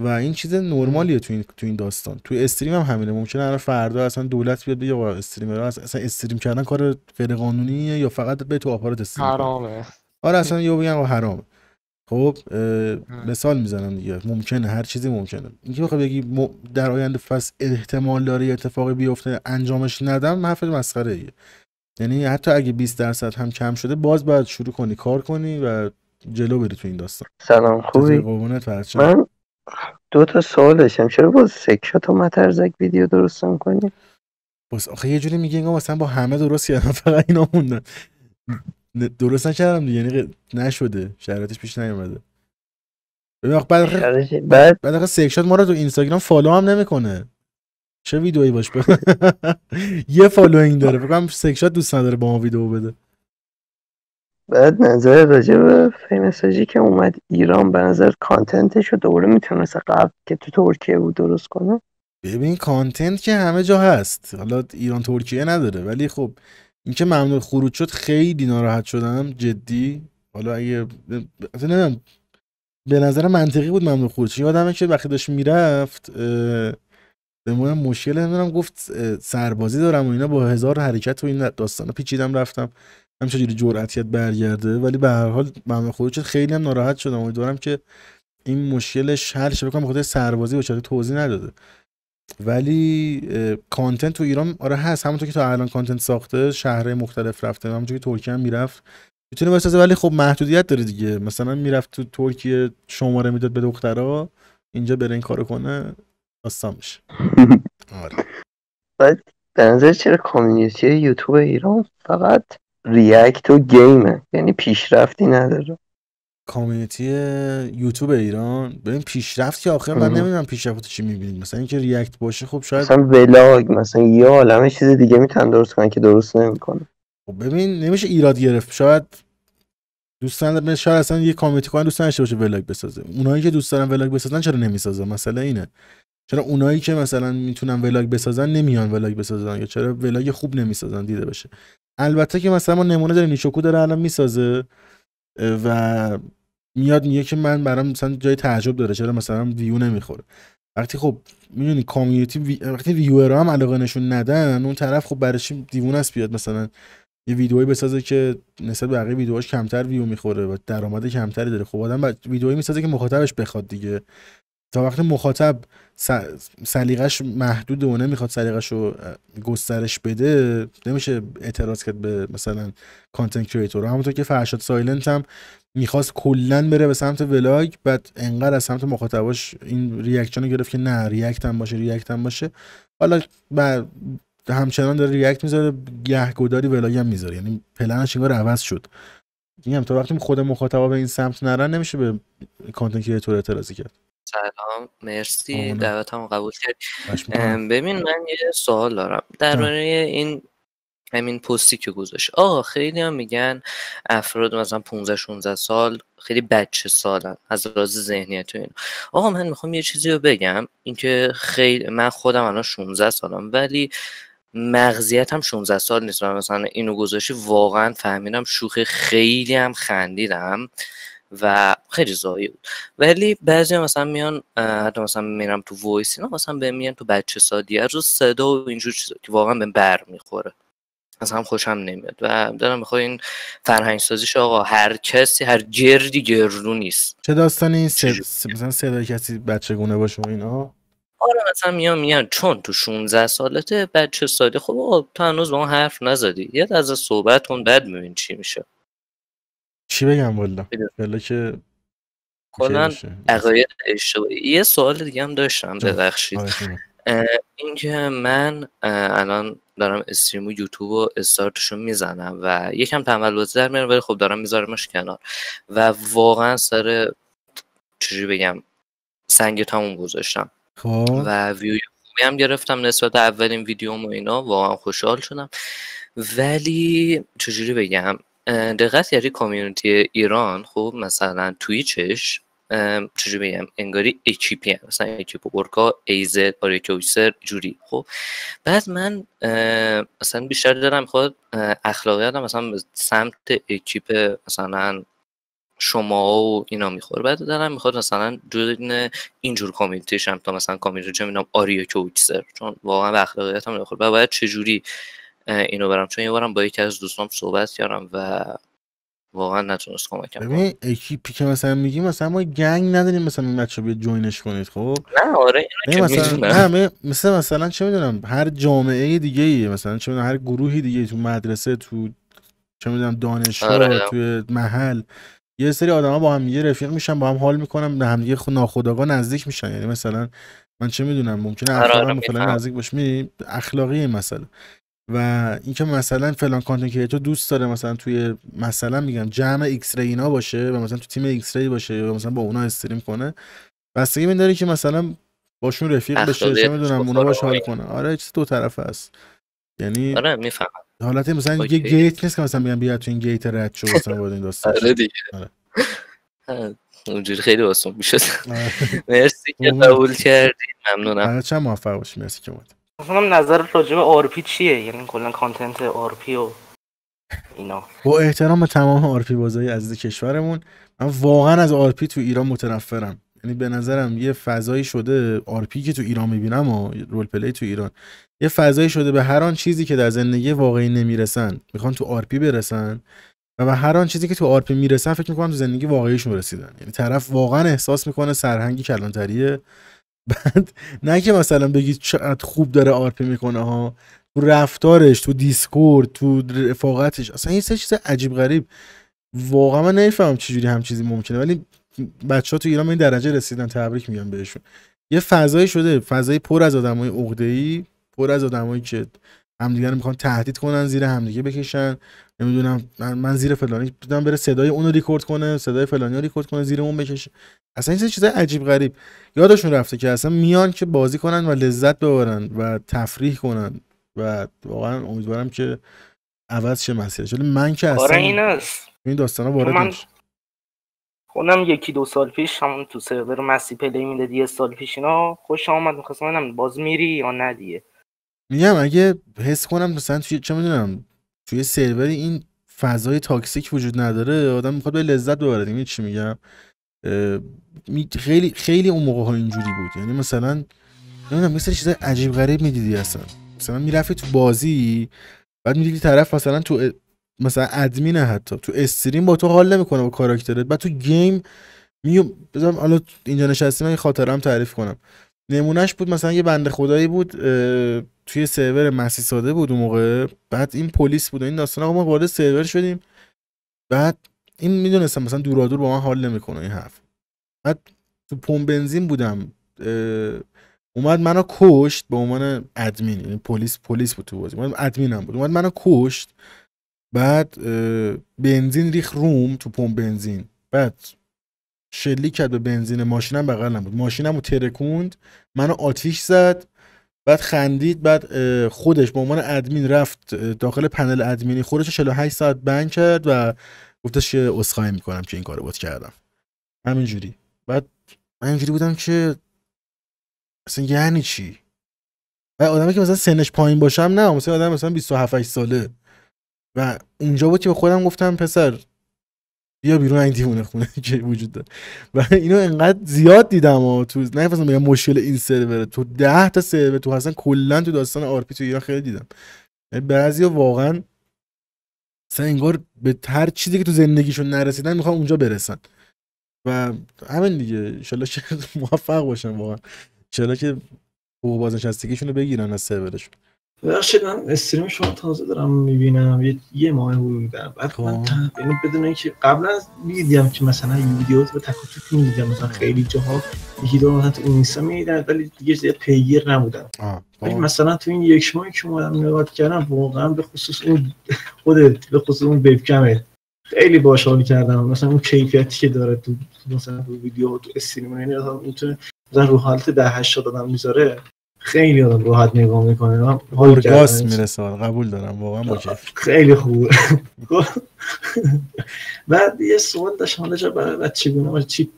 و این چیز نرمالیه تو این تو این داستان تو استریم هم همینه ممکنه الان فردا اصلا دولت بیاد بگه آقا استریمرها اصلا استریم کردن کار غیر قانونیه یا فقط به تو آپارات استریم حرامه آره اصلا یهو بگن حرامه خب مثال میزنم دیگه ممکنه هر چیزی ممکنه اینکه بخوای بگی در آینده فصل احتمال داره اتفاقی بیفته انجامش ندم حرف مسخره ایه یعنی حتی اگه 20 درصد هم کم شده باز باید شروع کنی کار کنی و جلو بری تو این داستان سلام خوبی من دو تا سوال داشتم چرا باز سکشا تا مترزک ویدیو درست کنی؟ باز آخه یه جوری میگه انگار مثلا با همه درست کردم فقط اینا موندن درست نکردم دیگه یعنی نشده شرایطش پیش نیومده ببین بعد بعد بعد ما رو تو اینستاگرام فالو هم نمیکنه چه ویدئویی باش یه فالوینگ داره فکر کنم شات دوست نداره با ما ویدیو بده بعد نظر راجع به فیمساجی که اومد ایران به نظر کانتنتش رو دوباره میتونست قبل که تو ترکیه بود درست کنه ببین کانتنت که همه جا هست حالا ایران ترکیه نداره ولی خب اینکه ممنوع خروج شد خیلی ناراحت شدم جدی حالا اگه اصلا به نظر منطقی بود ممنوع خروج شد یادمه که وقتی داشت میرفت به من مشکل نمیدونم گفت سربازی دارم و اینا با هزار حرکت و این داستانا پیچیدم رفتم همچنین جرعتیت برگرده ولی به هر حال ممنوع خروج شد خیلی هم ناراحت شدم امیدوارم که این مشکلش حل شه بکنم بخاطر سربازی بچه‌ها توضیح نداده ولی کانتنت تو ایران آره هست همونطور که تا الان کانتنت ساخته شهرهای مختلف رفته همونطور که ترکیه هم میرفت میتونه بسازه ولی خب محدودیت داره دیگه مثلا میرفت تو ترکیه شماره میداد به دخترها اینجا بره این کارو کنه داستان میشه آره بعد به نظر چرا کامیونیتی یوتیوب ایران فقط ریاکت و گیمه یعنی پیشرفتی نداره کامیونیتی یوتیوب ایران ببین پیشرفت که آخر من نمیدونم پیشرفت چی میبینید مثلا اینکه ریاکت باشه خب شاید مثلا ولاگ مثلا یه عالمه چیز دیگه میتونن درست کنن که درست نمیکنه خب ببین نمیشه ایراد گرفت شاید دوستان شاید اصلا یه کامیونیتی کردن دوست داشته باشه ولاگ بسازه اونایی که دوست دارن ولاگ بسازن چرا نمیسازن مسئله اینه چرا اونایی که مثلا میتونن ولاگ بسازن نمیان ولاگ بسازن یا چرا ولاگ خوب نمیسازن دیده بشه البته که مثلا ما نمونه داریم نیشوکو داره الان میسازه و میاد میگه که من برام مثلا جای تعجب داره چرا مثلا ویو نمیخوره وقتی خب میدونی کامیونیتی وقتی ویور هم علاقه نشون ندن اون طرف خب برای دیوون است بیاد مثلا یه ویدیویی بسازه که نسبت به بقیه ویدیوهاش کمتر ویو میخوره و درآمد کمتری داره خب آدم ویدیویی میسازه که مخاطبش بخواد دیگه تا وقتی مخاطب سلیقش محدود و نمیخواد سلیقش رو گسترش بده نمیشه اعتراض کرد به مثلا کانتنت کریتور همونطور که فرشاد سایلنت هم میخواست کلا بره به سمت ولاگ بعد انقدر از سمت مخاطباش این ریاکشن گرفت که نه ریاکت هم باشه ریاکت هم باشه حالا بعد همچنان داره ریاکت میذاره گوداری ولاگ هم میذاره یعنی پلنش انگار عوض شد میگم تا وقتی خود مخاطبا به این سمت نرن نمیشه به کانتنت کریتور اعتراضی کرد سلام مرسی هم قبول کرد ببین من یه سوال دارم در مورد این همین پستی که گذاشت آقا خیلی هم میگن افراد مثلا 15 16 سال خیلی بچه سالن از راز ذهنیت و این آقا من میخوام یه چیزی رو بگم اینکه خیلی من خودم الان 16 سالم ولی مغزیت هم 16 سال نیست مثلا اینو گذاشتی واقعا فهمیدم شوخی خیلی هم خندیدم و خیلی زایی بود ولی بعضی مثلا میان حتی مثلا میرم تو وایس اینا مثلا بهم میان تو بچه سادی رو صدا و اینجور چیزا که واقعا به بر میخوره از هم خوشم نمیاد و دارم میخوام این فرهنگ سازیش آقا هر کسی هر گردی گردو نیست چه داستانی این مثلا صدای کسی بچه گونه باشه و اینا آره مثلا میان میان چون تو 16 سالته بچه سادی خب تو هنوز با اون حرف نزدی یه از صحبت اون بعد میبین چی میشه چی بگم والا بله که کنن عقاید اشتباهی یه سوال دیگه هم داشتم ببخشید آره، اینکه من الان دارم استریم و یوتیوب و استارتشون میزنم و یکم تنبل بازی در میارم ولی خب دارم میذارمش کنار و واقعا سر چجوری بگم سنگ تموم گذاشتم خب. و ویو هم گرفتم نسبت اولین ویدیوم و اینا واقعا خوشحال شدم ولی چجوری بگم دقت کردی کامیونیتی ایران خب مثلا تویچش چجوری بگم انگاری اکیپی هم. مثلا اکیپ اورکا ایزد آریا جوری خب بعد من مثلا بیشتر دارم خود اخلاقیاتم مثلا سمت اکیپ مثلا شما و اینا میخوره بعد دارم میخواد مثلا دون اینجور هم تا مثلا کامیونیتی چه میدونم آریا چون واقعا به اخلاقیاتم هم بعد باید چجوری اینو برم چون یه بارم با یکی از دوستام صحبت کردم و واقعا نتونست کمکم ببین اکیپی که مثلا میگی مثلا ما گنگ نداریم مثلا این بچه بیاد جوینش کنید خب نه آره مثلا همه مثلا مثلا چه میدونم هر جامعه دیگه ای مثلا چه میدونم هر گروهی دیگه تو مدرسه تو چه میدونم دانشگاه آره،, آره. تو محل یه سری آدما با هم یه رفیق میشن با هم حال میکنن به هم دیگه ناخداگا نزدیک میشن یعنی مثلا من چه میدونم ممکنه آره مثلا آره، نزدیک باش اخلاقی مثلا. و اینکه مثلا فلان کانتنت تو دوست داره مثلا توی مثلا میگم جمع ایکس ری اینا باشه و مثلا تو تیم ایکس ری باشه یا مثلا با اونا استریم کنه بستگی این داره که مثلا باشون رفیق بشه چه میدونم اونا باش حال کنه آره چه دو طرف است یعنی آره میفهمم حالت مثلا یه گیت نیست که مثلا میگم بیا تو این گیت رد شو مثلا بود این داستان آره دیگه آره. اونجوری خیلی واسون میشد آره. مرسی که قبول کردی ممنونم آره چه موفق باشی مرسی که بود اصلا نظر راجع آرپی چیه یعنی کلا کانتنت آرپی و اینا با احترام به تمام آرپی بازایی عزیز کشورمون من واقعا از آرپی تو ایران متنفرم یعنی به نظرم یه فضایی شده آرپی که تو ایران میبینم و رول پلی تو ایران یه فضایی شده به هر آن چیزی که در زندگی واقعی نمیرسن میخوان تو آرپی برسن و به هر آن چیزی که تو آرپی میرسن فکر میکنم تو زندگی واقعیشون رسیدن یعنی طرف واقعا احساس میکنه سرهنگی کلانتریه بعد نه که مثلا بگی چقدر خوب داره آرپی میکنه ها تو رفتارش تو دیسکورد تو رفاقتش اصلا این سه چیز عجیب غریب واقعا من نمیفهمم چجوری هم چیزی ممکنه ولی بچه ها تو ایران به این درجه رسیدن تبریک میگم بهشون یه فضایی شده فضایی پر از آدمای ای پر از آدمایی که همدیگه رو میخوان تهدید کنن زیر همدیگه بکشن نمیدونم من, زیر فلانی بودم بره صدای اونو ریکورد کنه صدای فلانی رو ریکورد کنه زیر اون بکشه اصلا این چیزای عجیب غریب یادشون رفته که اصلا میان که بازی کنن و لذت ببرن و تفریح کنن و واقعا امیدوارم که عوض شه مسیر من که آره، اصلا این است این داستانا وارد من... خودم یکی دو سال پیش همون تو سرور مسی پلی میده یه سال پیش اینا خوش آمد می‌خواستم ببینم باز میری یا ندیه میگم اگه حس کنم مثلا توی چه میدونم توی سرور این فضای تاکسیک وجود نداره آدم میخواد به لذت ببره این چی میگم خیلی خیلی اون موقع ها اینجوری بود یعنی مثلا نمیدونم مثل چیز عجیب غریب میدیدی اصلا مثلا میرفتی تو بازی بعد میدیدی طرف مثلا تو مثلا ادمین حتی تو استریم با تو حال نمیکنه با کاراکترت بعد تو گیم میو بذارم حالا اینجا نشستی من خاطرم تعریف کنم نمونهش بود مثلا یه بنده خدایی بود توی سرور مسی ساده بود اون موقع بعد این پلیس بود و این داستان آقا ما وارد سرور شدیم بعد این میدونستم مثلا دورادور با من حال نمیکنه این حرف بعد تو پم بنزین بودم اومد منو کشت به عنوان ادمین یعنی پلیس پلیس بود تو بازی من ادمینم بود اومد منو کشت بعد بنزین ریخ روم تو پم بنزین بعد شلی کرد به بنزین ماشینم بغلم بود ماشینم رو ترکوند منو آتیش زد بعد خندید بعد خودش به عنوان ادمین رفت داخل پنل ادمینی خودش 48 ساعت بند کرد و گفتش که اسخای میکنم که این کارو بود کردم همینجوری بعد من اینجوری بودم که اصلا یعنی چی و آدمی که مثلا سنش پایین باشم نه مثلا آدم مثلا 27 ساله و اونجا بود که به خودم گفتم پسر بیا بیرون این دیوونه خونه که وجود داره و اینو انقدر زیاد دیدم و تو نمیفهمم بگم مشکل این سروره تو 10 تا سرور تو اصلا کلا تو داستان آر تو ایران خیلی دیدم یعنی بعضیا واقعا مثلا انگار به هر چیزی که تو زندگیشون نرسیدن میخوام اونجا برسن و همین دیگه ان موفق باشن واقعا ان که حقوق بازنشستگیشون رو بگیرن از سرورشون ببخشید من استریم شما تازه دارم میبینم یه, یه ماه حدودا بعد خب. من یعنی بدون اینکه قبلا دیدیم که مثلا ویدیوز رو تکاتوک میدیدم مثلا خیلی جاها یکی دو مثلا تو اینستا میدیدم ولی دیگه زیاد پیگیر نبودم ولی مثلا تو این یک ماهی که اومدم نگاه کردم واقعا به خصوص اون خودت به خصوص اون وب خیلی باحال حال کردم مثلا اون کیفیتی که داره تو مثلا تو ویدیو تو استریم اینا مثلا رو حالت 10 80 آدم میذاره خیلی آدم راحت نگاه میکنه اورگاس میرسه قبول دارم واقعا خیلی خوبه بعد یه سوال داشت حالا چه برای بچه باشه چیپ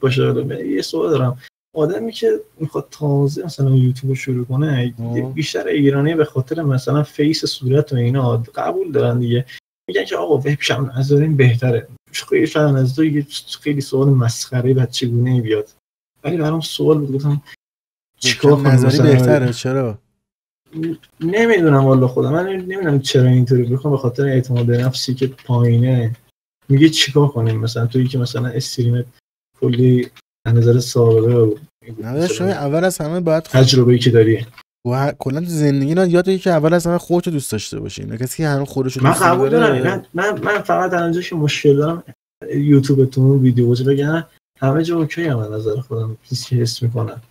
یه سوال دارم آدمی که میخواد تازه مثلا یوتیوب شروع کنه بیشتر ایرانی به خاطر مثلا فیس صورت و اینا قبول دارن دیگه میگن که آقا وبشم نذارین بهتره خیلی فرن از خیلی سوال مسخره و چگونه بیاد ولی برام سوال بود گفتم چیکار نظری بهتره چرا نمیدونم والا خودم من نمیدونم چرا اینطوری بخوام به خاطر اعتماد نفسی که پایینه میگه چیکار کنیم مثلا توی که مثلا استریمت کلی از نظر سابقه و نه اول از همه باید تجربه ای که داری و کلا زندگی نه یاد که اول از همه خودت دوست داشته باشی نه کسی که هنوز خودش من قبول دارم من من فقط الانجاش مشکل دارم یوتیوبتون ویدیو بگم همه جا اوکی هم از نظر خودم چیزی حس میکنم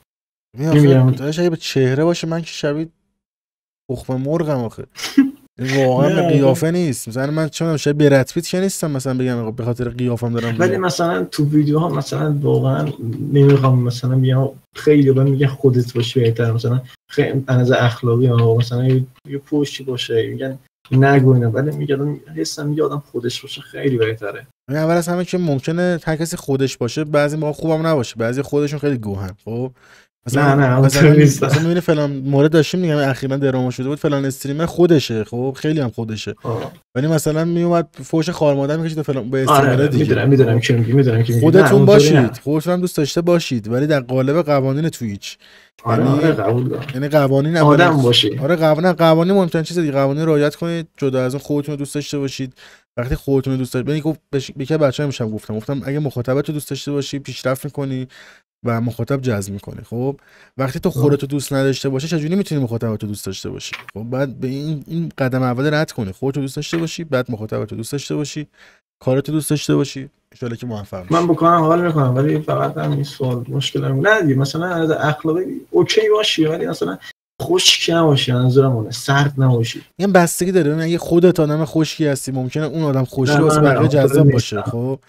نمیدونم اگه به چهره باشه من که شبیه تخم مرغم آخه واقعا به قیافه نیست مثلا من چون شاید به رتبیت که نیستم مثلا بگم خب به خاطر قیافم دارم ولی مثلا تو ویدیوها مثلا واقعا نمیخوام مثلا بگم خیلی من میگن خودت باشی بهتر مثلا خیلی از اخلاقی ها مثلا یه پوشی باشه میگن نگو اینا ولی میگم حسم یه آدم خودش باشه خیلی بهتره یعنی اول از همه که ممکنه هر کسی خودش باشه بعضی موقع خوبم نباشه بعضی خودشون خیلی گوهن خب نه نه اصلا میبینی فلان مورد داشتیم میگم اخیرا دراما شده بود فلان استریم خودشه خب خیلی هم خودشه ولی مثلا میومد فوش خار مادر میکشید فلان به استریمر آره، آره، دیگه میدونم میدونم چی خب. میگی میدونم چی خودتون باشید خودتون هم دوست داشته باشید ولی در قالب قوانین توییچ آره, یعنی- آره، قبول یعنی قوانین آدم باشید آره قوانین قوانین مهمترین چیز دیگه قوانین رعایت کنید جدا از اون خودتون دوست داشته باشید وقتی خودتون دوست دارید ببین یعنی گفت به بش... یکی بچه‌ها میشم گفتم گفتم اگه مخاطبت رو دوست داشته باشی پیشرفت می‌کنی و مخاطب جذب میکنه خب وقتی تو تو دوست نداشته باشی چجوری میتونی تو دوست داشته باشی خب بعد به این, این قدم اول رد کنی خودتو دوست داشته باشی بعد مخاطب تو دوست داشته باشی کارتو دوست داشته باشی ان که موفق من بکنم حال میکنم ولی فقط هم این سوال مشکل هم نه مثلا مثلا اخلاقی اوکی باشی ولی مثلا خشک نباشی منظورم اونه سرد نباشی این یعنی بستگی داره ببین اگه خودت آدم خشکی هستی ممکنه اون آدم خوشی واسه بقیه جذاب باشه خب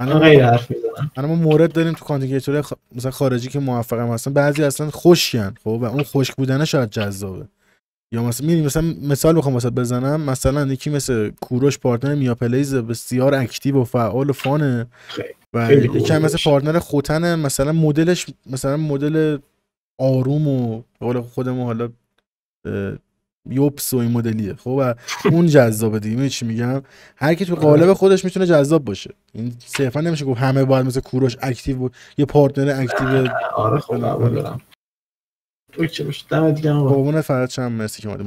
من غیر حرف میزنم ما مورد داریم تو کانتیگیتور مثلا خارجی که موفقم هستن بعضی اصلا خوشیان خب و اون خشک بودنه شاید جذابه یا مثلا میریم مثلا مثال بخوام واسه بزنم مثلا یکی مثل کوروش پارتنر میا پلیز بسیار اکتیو و فعال و فانه و یکی مثل پارتنر خوتن مثلا مدلش مثلا مدل آروم و قول خودمون حالا یوبس و این مدلیه خب و اون جذابه دیگه چی میگم هر کی تو قالب آره. خودش میتونه جذاب باشه این صرفا نمیشه گفت همه باید مثل کوروش اکتیو بود یه پارتنر اکتیو آره, آره، خب دارم تو چه باشه دمت گرم قربون فرات چم مرسی که اومدی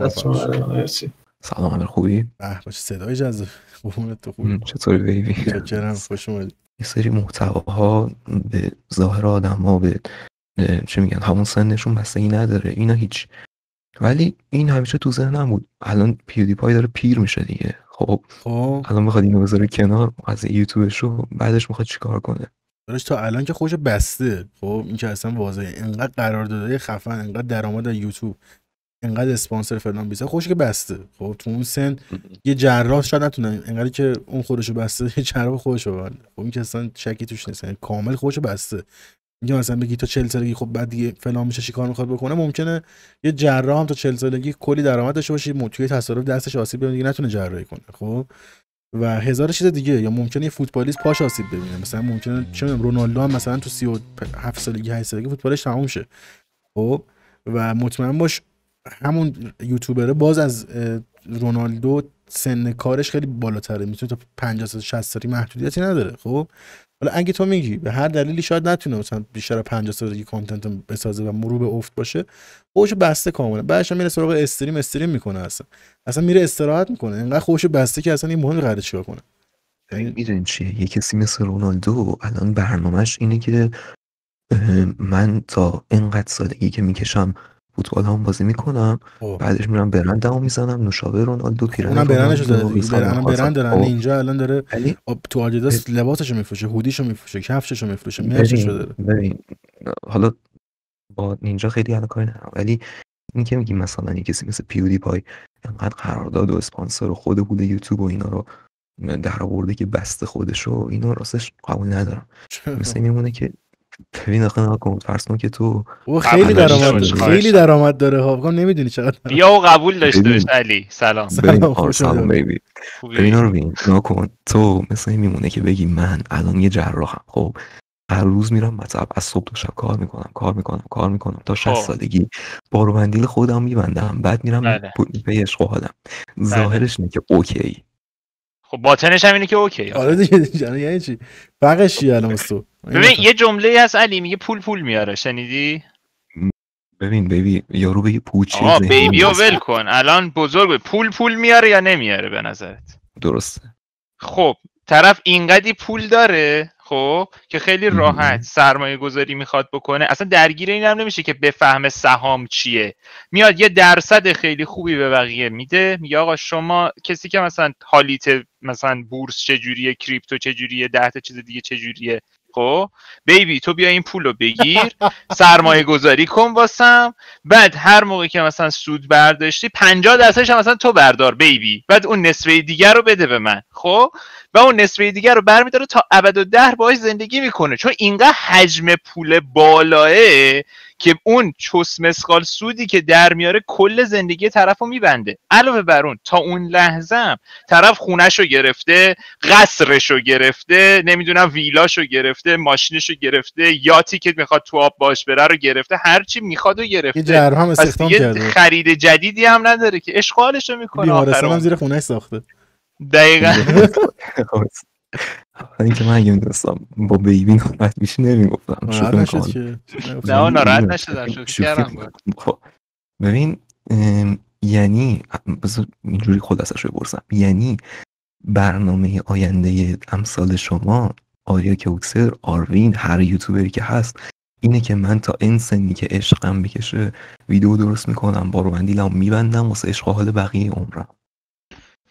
مرسی سلام امیر خوبی به باشه صدای جذاب قربون تو خوبی چطوری بیبی چرا خوش اومدی یه سری محتواها به ظاهر آدم ها به چه میگن همون سنشون بستگی نداره اینا هیچ ولی این همیشه تو ذهنم بود الان پای داره پیر میشه دیگه خب،, خب الان میخواد اینو بذاره کنار از یوتیوبش رو بعدش میخواد چیکار کنه دارش تا الان که خوش بسته خب این که اصلا واضحه انقدر داده خفن انقدر درآمد از یوتیوب انقدر اسپانسر فلان بیزه خوش که بسته خب تو اون سن یه جراح شاید نتونه انقدر که اون خودشو بسته یه جراح خودشو خب این اصلا شکی توش نیست یعنی کامل خوش بسته یا مثلا بگی تا 40 سالگی خب بعد دیگه فلان میشه چیکار میخواد بکنه ممکنه یه جراح هم تا 40 سالگی کلی درآمد داشته باشه توی تصادف دستش آسیب ببینه دیگه نتونه جراحی کنه خب و هزار چیز دیگه یا ممکنه یه فوتبالیست پاش آسیب ببینه مثلا ممکنه چه میدونم رونالدو هم مثلا تو 37 سالگی 8 سالگی فوتبالش تموم شه خب و مطمئن باش همون یوتیوبره باز از رونالدو سن کارش خیلی بالاتره میتونه تا 50 تا 60 سالی محدودیتی نداره خب حالا اگه تو میگی به هر دلیلی شاید نتونه مثلا بیشتر از 50 دیگه کانتنت بسازه و مرو به افت باشه خوش بسته کاملا بعدش میره سراغ استریم استریم میکنه اصلا اصلا میره استراحت میکنه اینقدر خوش بسته که اصلا این مهم قراره چیکار کنه یعنی میدونین چیه یه کسی مثل رونالدو الان برنامهش اینه که من تا اینقدر سالگی که میکشم فوتبال هم بازی میکنم خب. بعدش میرم برند دمو میزنم نوشابه رونالدو خب، پیرن اونم برندش برند دارن خب. اینجا الان داره علی تو آدیداس لباسشو میفروشه هودیشو میفروشه کفششو میفروشه مرچشو داره حالا با نینجا خیلی الان کاری ندارم ولی این که میگیم مثلا یه کسی مثل پیودی پای انقدر قرارداد و اسپانسر و خود بوده یوتیوب و اینا رو در آورده که بسته خودشو اینا اینو راستش قبول ندارم مثل میمونه که ببین آخه نه کن فرض کن که تو او خیلی درآمد خیلی درآمد داره ها خب، خب، نمیدونی چقدر بیا و قبول داشته باش علی سلام سلام بیبی ببین رو ببین کن تو مثلا میمونه که بگی من الان یه جراحم خب هر روز میرم مطب از صبح تا شب کار میکنم کار میکنم کار میکنم تا 60 خب. سالگی بندیل خودم میبندم بعد میرم به عشق و بله. ظاهرش اینه که اوکی خب باطنش هم اینه که اوکی آره دیگه یعنی, یعنی چی الان ببین یه جمله هست علی میگه پول پول میاره شنیدی ببین بیبی یارو به پوچی آه ول کن الان بزرگ پول پول میاره یا نمیاره به نظرت درسته خب طرف اینقدی پول داره خب که خیلی راحت سرمایه گذاری میخواد بکنه اصلا درگیر این هم نمیشه که بفهمه سهام چیه میاد یه درصد خیلی خوبی به بقیه میده میگه آقا شما کسی که مثلا حالیت مثلا بورس چجوریه کریپتو چجوریه ده تا چیز دیگه چجوریه خب بیبی تو بیا این پول رو بگیر سرمایه گذاری کن واسم بعد هر موقع که مثلا سود برداشتی 50 درصدش مثلا تو بردار بیبی بعد اون نصفه دیگر رو بده به من خب و اون نصفه دیگر رو برمیداره تا ابد و ده باهاش زندگی میکنه چون اینقدر حجم پول بالاه که اون چوس سودی که در میاره کل زندگی طرف رو میبنده علاوه بر اون تا اون لحظه هم طرف خونش رو گرفته قصرش رو گرفته نمیدونم ویلاش رو گرفته ماشینش رو گرفته یاتی که میخواد تو آب باش بره رو گرفته هرچی میخواد و گرفته هم خرید جدیدی هم نداره که اشغالش رو میکنه بیمارستان هم زیر ساخته دقیقا اینکه من اگه میدونستم با بیبی ناراحت میشه نمیگفتم آره، نه ناراحت نشه در خب، ببین یعنی بذار اینجوری خود رو بپرسم یعنی برنامه آینده امثال شما آریا کوکسر آروین هر یوتیوبری که هست اینه که من تا این سنی که عشقم بکشه ویدیو درست میکنم با بندیلم میبندم واسه عشق حال بقیه عمرم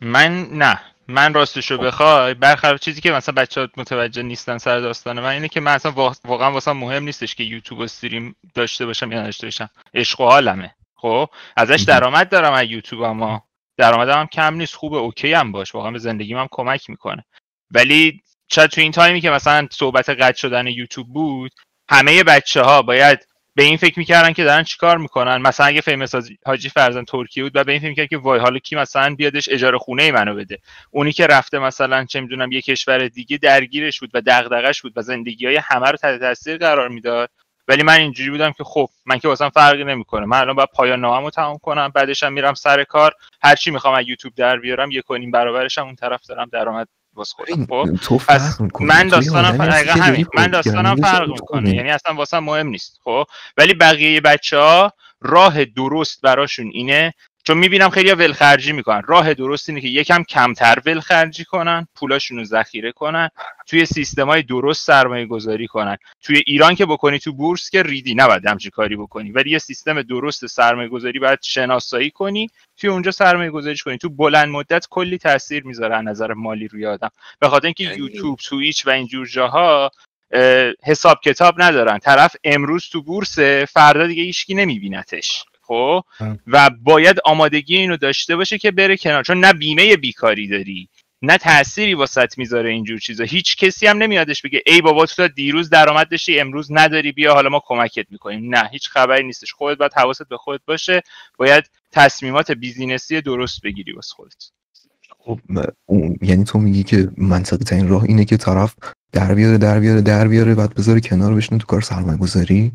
من نه من راستشو خب. بخوای برخلاف چیزی که مثلا بچه ها متوجه نیستن سر داستانه من اینه که من اصلا واقعا واسه مهم نیستش که یوتیوب و استریم داشته باشم یا نداشته باشم عشق و حالمه خب ازش درآمد دارم از یوتیوب اما درآمدم هم کم نیست خوبه اوکی هم باش واقعا به زندگیم هم کمک میکنه ولی چرا تو این تایمی که مثلا صحبت قطع شدن یوتیوب بود همه بچه ها باید به این فکر میکردن که دارن چیکار میکنن مثلا اگه فیمس حاجی فرزن ترکیه بود و به این فکر میکردن که وای حالا کی مثلا بیادش اجاره خونه ای منو بده اونی که رفته مثلا چه میدونم یه کشور دیگه درگیرش بود و دغدغش بود و زندگی های همه رو تحت تاثیر قرار میداد ولی من اینجوری بودم که خب من که واسم فرقی نمیکنه من الان باید پایان ناممو تمام کنم بعدش هم میرم سر کار هر چی میخوام از یوتیوب در بیارم یک نیم برابرش هم اون طرف دارم درآمد واسه خب من داستانم فرق همین من داستانم فرق میکنه یعنی اصلا واسه مهم نیست خب ولی بقیه بچه راه درست براشون اینه چون میبینم خیلی ولخرجی میکنن راه درست اینه که یکم کمتر ولخرجی کنن پولاشون رو ذخیره کنن توی سیستم های درست سرمایه گذاری کنن توی ایران که بکنی تو بورس که ریدی نباید همچین کاری بکنی ولی یه سیستم درست سرمایه گذاری باید شناسایی کنی توی اونجا سرمایه گذاری کنی تو بلند مدت کلی تاثیر میذاره نظر مالی روی آدم به خاطر اینکه یعنی یوتیوب تویچ و اینجور جاها حساب کتاب ندارن طرف امروز تو بورس فردا دیگه هیچکی نمیبینتش خب و باید آمادگی اینو داشته باشه که بره کنار چون نه بیمه بیکاری داری نه تأثیری واسط میذاره اینجور چیزا هیچ کسی هم نمیادش بگه ای بابا تو دیروز درآمد داشتی امروز نداری بیا حالا ما کمکت میکنیم نه هیچ خبری نیستش خودت باید حواست به خودت باشه باید تصمیمات بیزینسی درست بگیری واسه خودت خب یعنی تو میگی که منطقی ترین راه اینه که طرف در بیاره در بیاره در بیاره بعد بذاره کنار بشینه تو کار سرمایه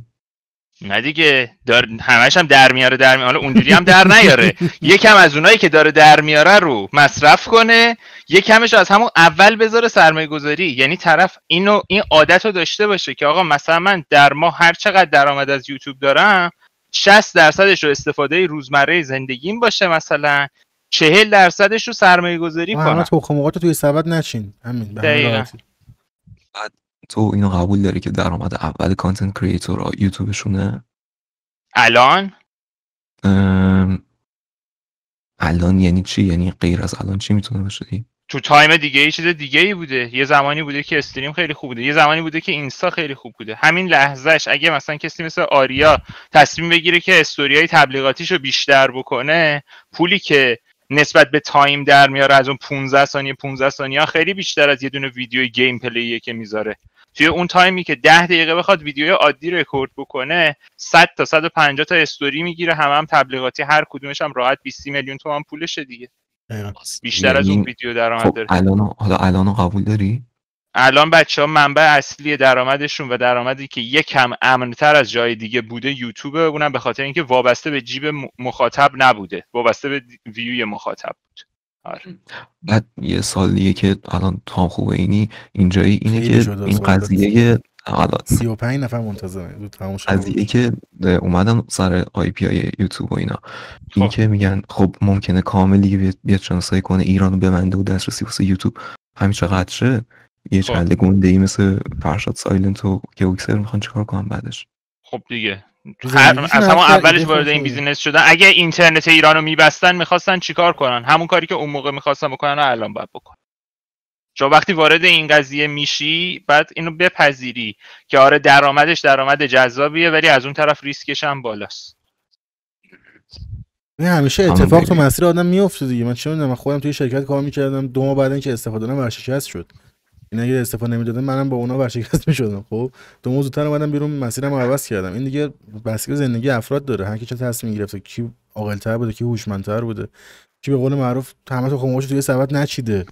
نه دیگه دار... همش هم در میاره در میاره حالا اونجوری هم در نیاره یکم از اونایی که داره در میاره رو مصرف کنه یکمش از همون اول بذاره سرمایه گذاری یعنی طرف اینو این عادت رو داشته باشه که آقا مثلا من در ما هر چقدر درآمد از یوتیوب دارم 60 درصدش رو استفاده روزمره زندگیم باشه مثلا چهل درصدش رو سرمایه گذاری کنم تو توی سبد نشین همین تو اینو قبول داری که درآمد اول کانتنت کریتور یوتیوبشونه الان ام... الان یعنی چی یعنی غیر از الان چی میتونه بشه؟ تو تایم دیگه ای چیز دیگه ای بوده یه زمانی بوده که استریم خیلی خوب بوده یه زمانی بوده که اینستا خیلی خوب بوده همین لحظهش اگه مثلا کسی مثل آریا تصمیم بگیره که استوریای تبلیغاتیش رو بیشتر بکنه پولی که نسبت به تایم در میاره از اون 15 ثانیه 15 ثانیه خیلی بیشتر از یه دونه ویدیو گیم پلیه که میذاره توی اون تایمی که 10 دقیقه بخواد ویدیو عادی رکورد بکنه 100 تا 150 تا استوری میگیره همه هم تبلیغاتی هر کدومش هم راحت 20 میلیون تومان پولشه دیگه بیشتر از اون یعنی ویدیو درآمد خب داره حالا الان قبول داری الان بچه ها منبع اصلی درآمدشون و درآمدی که یکم امنتر از جای دیگه بوده یوتیوب اونم به خاطر اینکه وابسته به جیب مخاطب نبوده وابسته به ویوی مخاطب بوده آره. بعد یه سال دیگه که الان تام خوبه اینی اینجایی اینه که این قضیه حالا 35 نفر منتظره قضیه که اومدم سر آی پی یوتیوب و اینا خب. این که میگن خب ممکنه کاملی بیاد شناسایی کنه ایرانو ببنده و دسترسی واسه یوتیوب همین چقدره یه خب. چند گنده ای مثل فرشاد سایلنت و گوکسر میخوان چیکار کنم بعدش خب دیگه از همون اولش وارد این بیزینس شدن اگه اینترنت ایران رو میبستن میخواستن چیکار کنن همون کاری که اون موقع میخواستن بکنن رو الان باید بکنن چون وقتی وارد این قضیه میشی بعد اینو بپذیری که آره درآمدش درآمد جذابیه ولی از اون طرف ریسکش هم بالاست نه همیشه اتفاق تو مسیر آدم میفته دیگه من چه میدونم من خودم توی شرکت کار میکردم دو ماه بعد اینکه استفاده نم ورشکست شد اینا اگه استفاده نمیدادن منم با اونا ورشکست میشدم خب تو موضوع زودتر اومدم بیرون مسیرم عوض کردم این دیگه بسیار زندگی افراد داره هر کی چه تصمیم گرفته کی عاقل‌تر بوده کی تر بوده کی به قول معروف تمام تو خموش توی سبد نچیده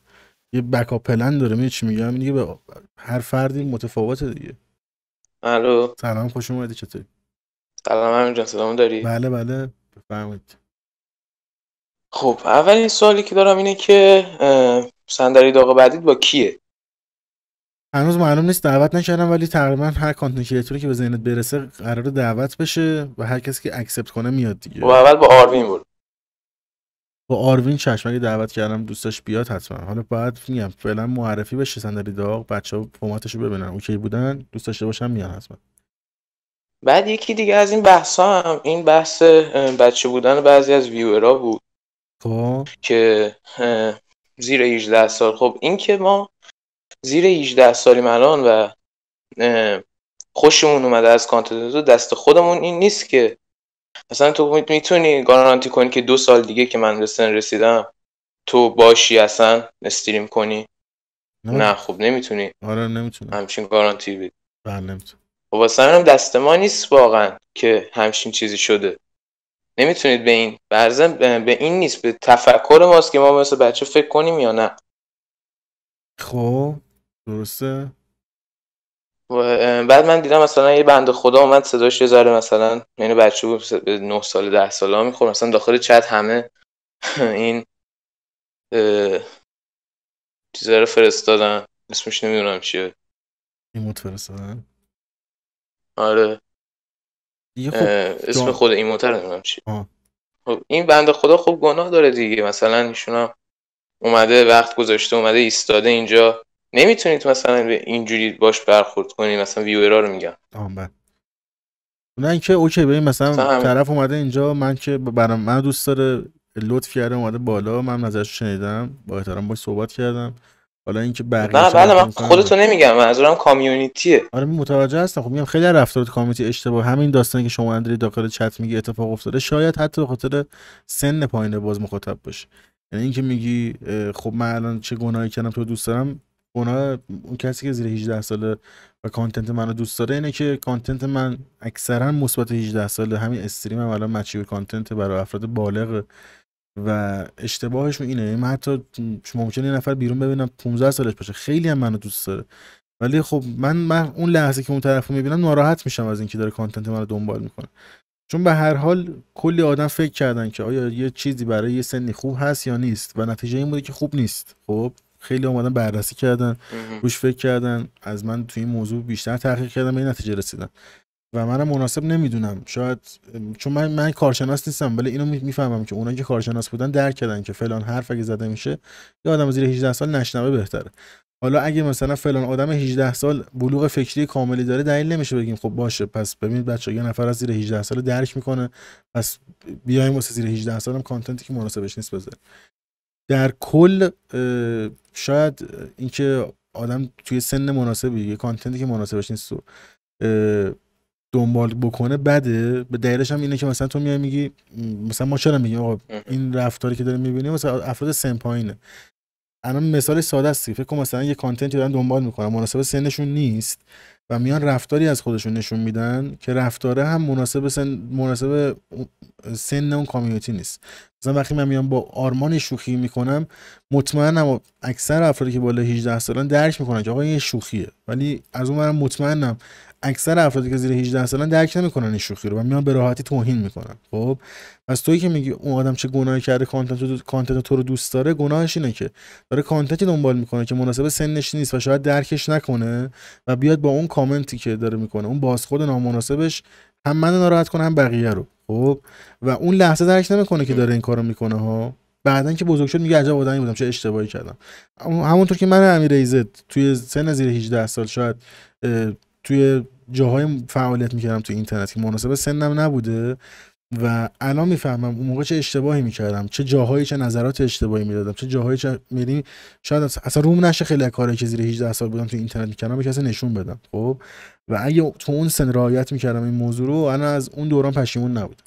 یه بکاپ پلن داره می چی میگم دیگه به هر فردی متفاوته دیگه الو سلام خوش اومدی چطوری سلام همین سلام داری بله بله بفرمایید خب اولین سوالی که دارم اینه که صندلی داغ بعدید با کیه هنوز معلوم نیست دعوت نکردم ولی تقریبا هر کانتنت کریتوری که به ذهنت برسه قرار دعوت بشه و هر کسی که اکسپت کنه میاد دیگه و اول با آروین بود با آروین چشم اگه دعوت کردم دوستش بیاد حتما حالا بعد میگم فعلا معرفی بشه صندلی داغ فرماتش رو ببینن اوکی بودن دوست داشته باشم میان حتما بعد یکی دیگه از این بحث هم این بحث بچه بودن بعضی از ویورا بود خب که زیر 18 سال خب این که ما زیر 18 سالیم الان و خوشمون اومده از کانتنتو دست خودمون این نیست که مثلا تو میتونی گارانتی کنی که دو سال دیگه که من رسن رسیدم تو باشی اصلا استریم کنی نه, نه خب نمیتونی آره نمیتونی همچین گارانتی بدی بله و خب واسه هم دست ما نیست واقعا که همچین چیزی شده نمیتونید به این برزن به این نیست به تفکر ماست که ما مثل بچه فکر کنیم یا نه خب درسته بعد من دیدم مثلا یه بنده خدا اومد صداش یه ذره مثلا یعنی بچه بود 9 سال 10 ساله ها میخورم مثلا داخل چت همه این چیزا رو فرستادن اسمش نمیدونم چیه ایموت فرستادن آره خب، اسم خود ایموت رو نمیدونم چیه خب این بنده خدا خوب گناه داره دیگه مثلا ایشون اومده وقت گذاشته اومده ایستاده اینجا نمیتونید مثلا به اینجوری باش برخورد کنی مثلا ویورا رو میگم بعد نه اینکه اوکی ببین مثلا سهم. طرف اومده اینجا من که برام من دوست داره لطف کرده اومده بالا من نظرش شنیدم با احترام باش صحبت کردم حالا اینکه بقیه نه بله من خودتو نمیگم منظورم کامیونیتیه آره متوجه هستم خب میگم خیلی رفتارات کامیونیتی اشتباه همین داستانی که شما اندری داخل چت میگی اتفاق افتاده شاید حتی به خاطر سن پایین باز مخاطب باشه یعنی اینکه میگی خب من الان چه گناهی کردم تو دوست دارم اونا اون کسی که زیر 18 ساله و کانتنت منو دوست داره اینه که کانتنت من اکثرا مثبت 18 ساله همین استریم هم الان مچیور کانتنت برای افراد بالغ و اشتباهشون اینه یعنی من حتی شما ممکن یه نفر بیرون ببینم 15 سالش باشه خیلی هم منو دوست داره ولی خب من, من اون لحظه که اون طرفو میبینم ناراحت میشم از اینکه داره کانتنت منو دنبال میکنه چون به هر حال کلی آدم فکر کردن که آیا یه چیزی برای یه سنی خوب هست یا نیست و نتیجه این بوده که خوب نیست خب خیلی اومدن بررسی کردن روش فکر کردن از من توی این موضوع بیشتر تحقیق کردم به این نتیجه رسیدن و منم مناسب نمیدونم شاید چون من من کارشناس نیستم ولی اینو میفهمم که اونایی که کارشناس بودن درک کردن که فلان حرف اگه زده میشه یه آدم زیر 18 سال نشنوه بهتره حالا اگه مثلا فلان آدم 18 سال بلوغ فکری کاملی داره دلیل نمیشه بگیم خب باشه پس ببین بچه یه نفر از زیر 18 سال درک میکنه پس بیایم واسه زیر 18 سالم کانتنتی که مناسبش نیست بذاریم در کل شاید اینکه آدم توی سن مناسبی یه کانتنتی که مناسبش نیست دنبال بکنه بده به دلیلش هم اینه که مثلا تو میای میگی مثلا ما چرا میگیم آقا این رفتاری که داریم میبینیم مثلا افراد سن پایینه الان مثال ساده است فکر کن مثلا یه کانتنتی دارن دنبال میکنن مناسب سنشون نیست و میان رفتاری از خودشون نشون میدن که رفتاره هم مناسب سن مناسب سن اون کامیونیتی نیست مثلا وقتی من میام با آرمان شوخی میکنم مطمئنم اکثر افرادی که بالا 18 سالن درک میکنن که آقا این شوخیه ولی از اون مطمئنم اکثر افرادی که زیر 18 سالن درک نمیکنن این شوخی رو و میان به راحتی توهین میکنن خب پس تویی که میگی اون آدم چه گناهی کرده کانتنت تو کانتنت تو رو دوست داره گناهش اینه که داره کانتنتی دنبال میکنه که مناسب سنش نیست و شاید درکش نکنه و بیاد با اون کامنتی که داره میکنه اون بازخورد نامناسبش هم من ناراحت کنه هم بقیه رو خب و اون لحظه درک نمیکنه که داره این کارو میکنه ها بعدا که بزرگ شد میگه عجب آدمی بودم چه اشتباهی کردم همونطور که من امیر ایزت توی سن زیر 18 سال شاید توی جاهای فعالیت میکردم تو اینترنت که مناسب سنم نبوده و الان میفهمم اون موقع چه اشتباهی میکردم چه جاهایی چه نظرات اشتباهی میدادم چه جاهایی چه میری یعنی شاید اصلا روم نشه خیلی کاری که زیر 18 سال بودم تو اینترنت میکردم به کسی نشون بدم خب و اگه تو اون سن رعایت میکردم این موضوع رو الان از اون دوران پشیمون نبودم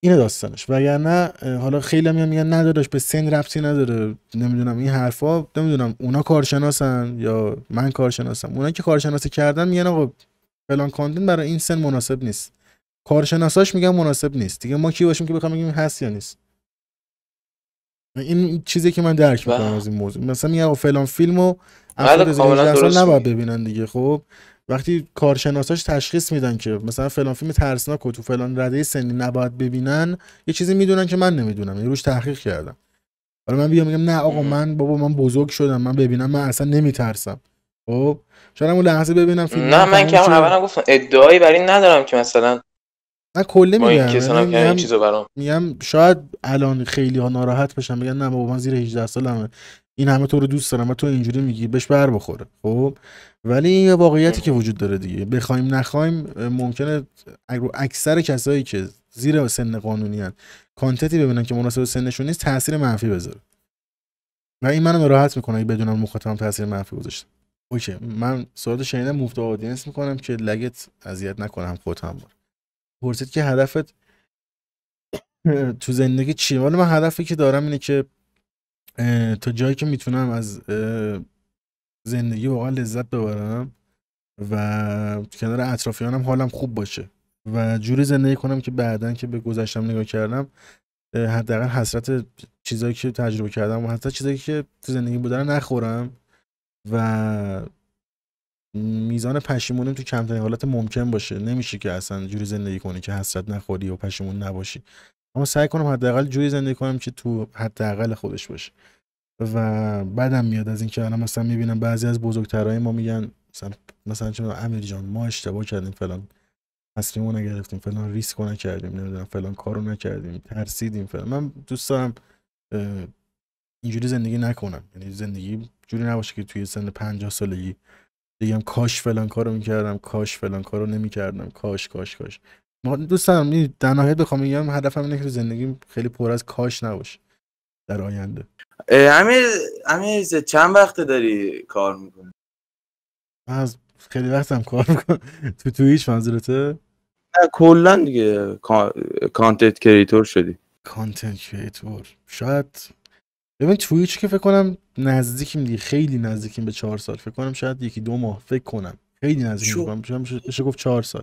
اینه داستانش وگرنه حالا خیلی میان میگن نداداش به سن ربطی نداره نمیدونم این حرفا نمیدونم اونا کارشناسن یا من کارشناسم اونا که کارشناسی کردن میگن آقا فلان کاندین برای این سن مناسب نیست کارشناساش میگن مناسب نیست دیگه ما کی باشیم که بخوام بگیم هست یا نیست این چیزی که من درک میکنم بله. از این موضوع مثلا میگن فلان فیلمو بله، افراد از سال نباید ببینن دیگه خب وقتی کارشناساش تشخیص میدن که مثلا فلان فیلم ترسناک و تو فلان رده سنی نباید ببینن یه چیزی میدونن که من نمیدونم یعنی روش تحقیق کردم حالا من بیام میگم نه آقا من بابا من بزرگ شدم من ببینم من اصلا نمیترسم خب شاید اون لحظه ببینم فیلم نه من که اولا گفتم ادعایی برای ندارم که مثلا نه کله میگم یعنی برام میگم شاید الان خیلی ها ناراحت بشن میگن نه بابا من زیر 18 سالمه این همه تو رو دوست دارم و تو اینجوری میگی بهش بر بخوره خب ولی این واقعیتی که وجود داره دیگه بخوایم نخوایم ممکنه اکثر کسایی که زیر سن قانونی هست کانتتی ببینن که مناسب سنشون نیست تاثیر منفی بذاره و این منو راحت میکنه اگه بدونم مخاطبم تاثیر منفی گذاشته اوکی من سوال شنیدم مفت آدینس میکنم که لگت اذیت نکنم خودم هم پرسید که هدفت تو زندگی چیه ولی من هدفی که دارم اینه که تا جایی که میتونم از زندگی واقعا لذت ببرم و کنار اطرافیانم حالم خوب باشه و جوری زندگی کنم که بعدا که به گذشتم نگاه کردم حداقل حسرت چیزایی که تجربه کردم و حتی چیزایی که تو زندگی بودن نخورم و میزان پشیمونیم تو کمترین حالت ممکن باشه نمیشه که اصلا جوری زندگی کنی که حسرت نخوری و پشیمون نباشی اما سعی کنم حداقل جوی زندگی کنم که تو حداقل خودش باشه و بعدم میاد از اینکه الان مثلا میبینم بعضی از بزرگترهای ما میگن مثلا مثلا چون امیر جان ما اشتباه کردیم فلان تصمیمو نگرفتیم فلان ریسک نکردیم نمیدونم فلان کارو نکردیم ترسیدیم فلان من دوست دارم اینجوری زندگی نکنم یعنی زندگی جوری نباشه که توی سن 50 سالگی بگم کاش فلان کارو میکردم کاش فلان کارو نمیکردم کاش کاش کاش دوست دارم در نهایت بخوام میگم هدفم اینه که زندگی خیلی پر از کاش نباشه در آینده همین چند وقت داری کار میکنی از خیلی هم کار میکنم تو هیچ منظورته نه کلا دیگه کانتنت کریتور شدی کانتنت کریتور شاید ببین تویچ که فکر کنم نزدیکیم دیگه خیلی نزدیکیم به چهار سال فکر کنم شاید یکی دو ماه فکر کنم خیلی نزدیکیم گفت چهار سال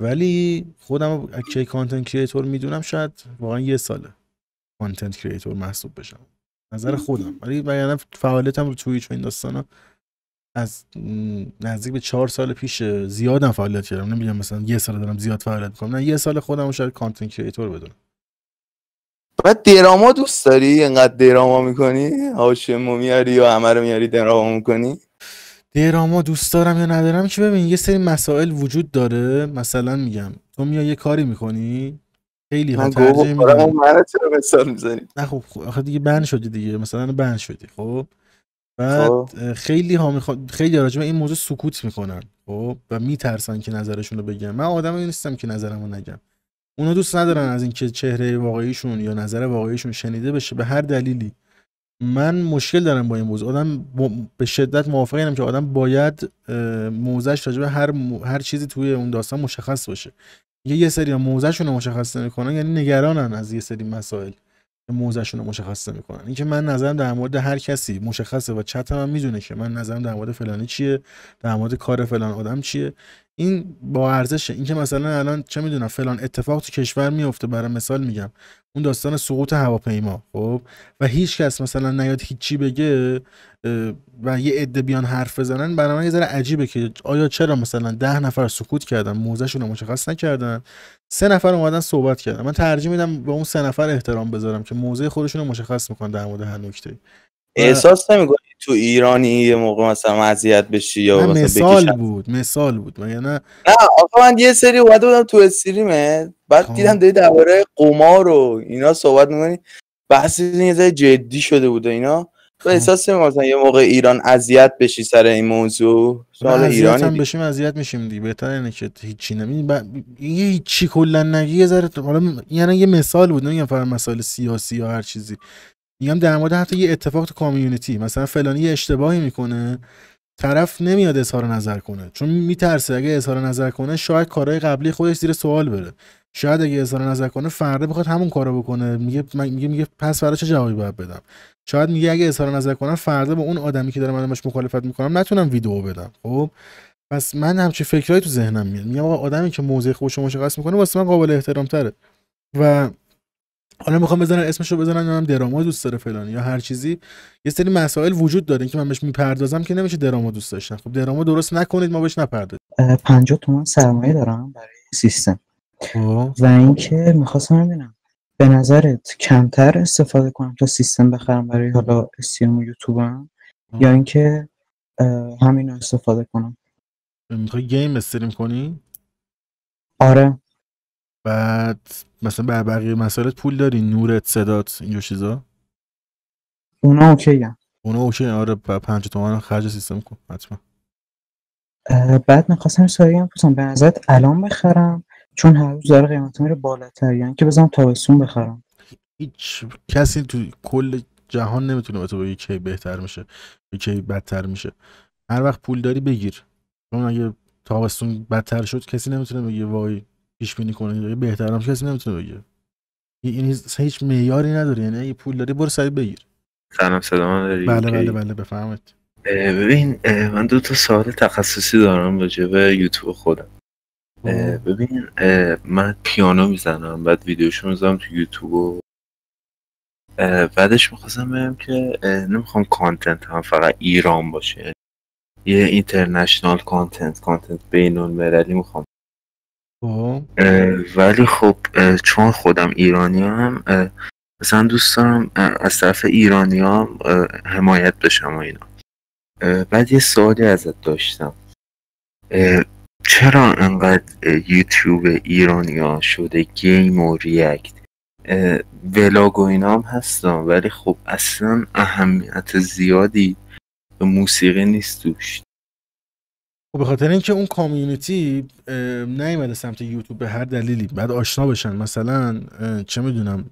ولی خودم که کانتنت کریتور میدونم شاید واقعا یه ساله کانتنت کریتور محسوب بشم نظر خودم ولی بیان یعنی فعالیتم رو توییچ و این داستانا از نزدیک به چهار سال پیش زیادم فعالیت کردم نمیگم مثلا یه سال دارم زیاد فعالیت میکنم نه یه سال خودم شاید کانتنت کریتور بدونم بعد دراما دوست داری اینقدر دراما میکنی هاشم میاری یا عمر رو میاری دراما میکنی دراما دوست دارم یا ندارم که ببین یه سری مسائل وجود داره مثلا میگم تو میای یه کاری میکنی خیلی ها ترجیح من نه خب،, خب آخه دیگه بند شدی دیگه مثلا بند شدی خب بعد خب. خیلی ها میخواد خیلی راجع به این موضوع سکوت میکنن خب و میترسن که نظرشون رو بگم من این نیستم که نظرم رو نگم اونا دوست ندارن از اینکه چهره واقعیشون یا نظر واقعیشون شنیده بشه به هر دلیلی من مشکل دارم با این موضوع آدم به شدت اینم که آدم باید موزش راجع به هر هر چیزی توی اون داستان مشخص باشه یه یه سری موزشون رو مشخص نمیکنن یعنی نگرانن از یه سری مسائل موزشون رو مشخص نمیکنن اینکه من نظرم در مورد هر کسی مشخصه و چت هم میدونه که من نظرم در مورد فلانی چیه در مورد کار فلان آدم چیه این با ارزشه اینکه مثلا الان چه میدونم فلان اتفاق تو کشور میفته برای مثال میگم اون داستان سقوط هواپیما خب و هیچ کس مثلا نیاد هیچی بگه و یه عده بیان حرف بزنن برای من یه ذره عجیبه که آیا چرا مثلا ده نفر سکوت کردن موزهشون رو مشخص نکردن سه نفر اومدن صحبت کردن من ترجیح میدم به اون سه نفر احترام بذارم که موزه خودشون رو مشخص میکنن در مورد هر نکته احساس تو ایرانی یه موقع مثلا اذیت بشی یا مثلا مثال بود مثال بود مگه نه نه آقا من یه سری اومده بودم تو استریمه بعد خب. دیدم داری درباره قمار و اینا صحبت میکنی بحث یه جدی شده بود اینا تو خب. احساس مثلا یه موقع ایران اذیت بشی سر این موضوع سوال ایرانی هم بشیم اذیت میشیم دیگه بهتر اینه که هیچی نمی ب... یه هیچی کلا نگی یه ذره حالا یعنی یه مثال بود نمیگم فقط مسائل سیاسی یا هر چیزی میگم در مورد حتی یه اتفاق تو کامیونیتی مثلا فلانی یه اشتباهی میکنه طرف نمیاد اظهار نظر کنه چون میترسه اگه اظهار نظر کنه شاید کارهای قبلی خودش زیر سوال بره شاید اگه اظهار نظر کنه فردا بخواد همون کارو بکنه میگه میگه میگه پس فردا چه جوابی باید بدم شاید میگه اگه اظهار نظر کنم فردا به اون آدمی که داره من باش مخالفت میکنم نتونم ویدیو بدم خب پس من همچی فکرایی تو ذهنم میاد میگم آقا آدمی که موضع خوش مشخص میکنه واسه من قابل احترام تره و حالا میخوام بزنن رو بزنن هم دراما دوست داره فلانی یا هر چیزی یه سری مسائل وجود داره که من بهش میپردازم که نمیشه دراما دوست داشتن خب دراما درست نکنید ما بهش نپردازیم 50 تومن سرمایه دارم برای سیستم خب. و اینکه میخواستم ببینم به نظرت کمتر استفاده کنم تا سیستم بخرم برای حالا استریم یوتوبم یا اینکه همین استفاده کنم میخوای گیم استریم کنی آره بعد مثلا بر بقیه مسائلت پول داری نورت صدات اینجور چیزا اونا اوکی هم. اونا اوکی هم. آره با پنج تومن خرج سیستم کن حتما بعد میخواستم سایه هم به نظرت الان بخرم چون هر روز داره قیمت میره بالاتر یعنی که بزنم تابستون بخرم هیچ کسی تو کل جهان نمیتونه به تو بگه کی بهتر میشه کی بدتر میشه هر وقت پول داری بگیر چون اگه تابستون بدتر شد کسی نمیتونه بگه وای پیش بینی کنه بهترم کسی نمیتونه بگه یعنی هیچ معیاری نداره یعنی اگه پول داری برو سعی بگیر سلام سلام داری بله بله بله بفهمت ببین من دو تا سوال تخصصی دارم راجع به یوتیوب خودم خب. ببین من پیانو میزنم بعد ویدیوشو میزنم تو یوتیوب و بعدش میخواستم بگم که نمیخوام کانتنت هم فقط ایران باشه یه اینترنشنال کانتنت کانتنت بینون المللی میخوام خب. ولی خب چون خودم ایرانی هم مثلا دوست دارم از طرف ایرانی ها حمایت بشم و اینا بعد یه سوالی ازت داشتم چرا انقدر یوتیوب ایرانیا شده گیم و ریاکت ولاگ و اینا هم هستن ولی خب اصلا اهمیت زیادی به موسیقی نیست دوشت خب به خاطر اینکه اون کامیونیتی نیومده سمت یوتیوب به هر دلیلی بعد آشنا بشن مثلا چه میدونم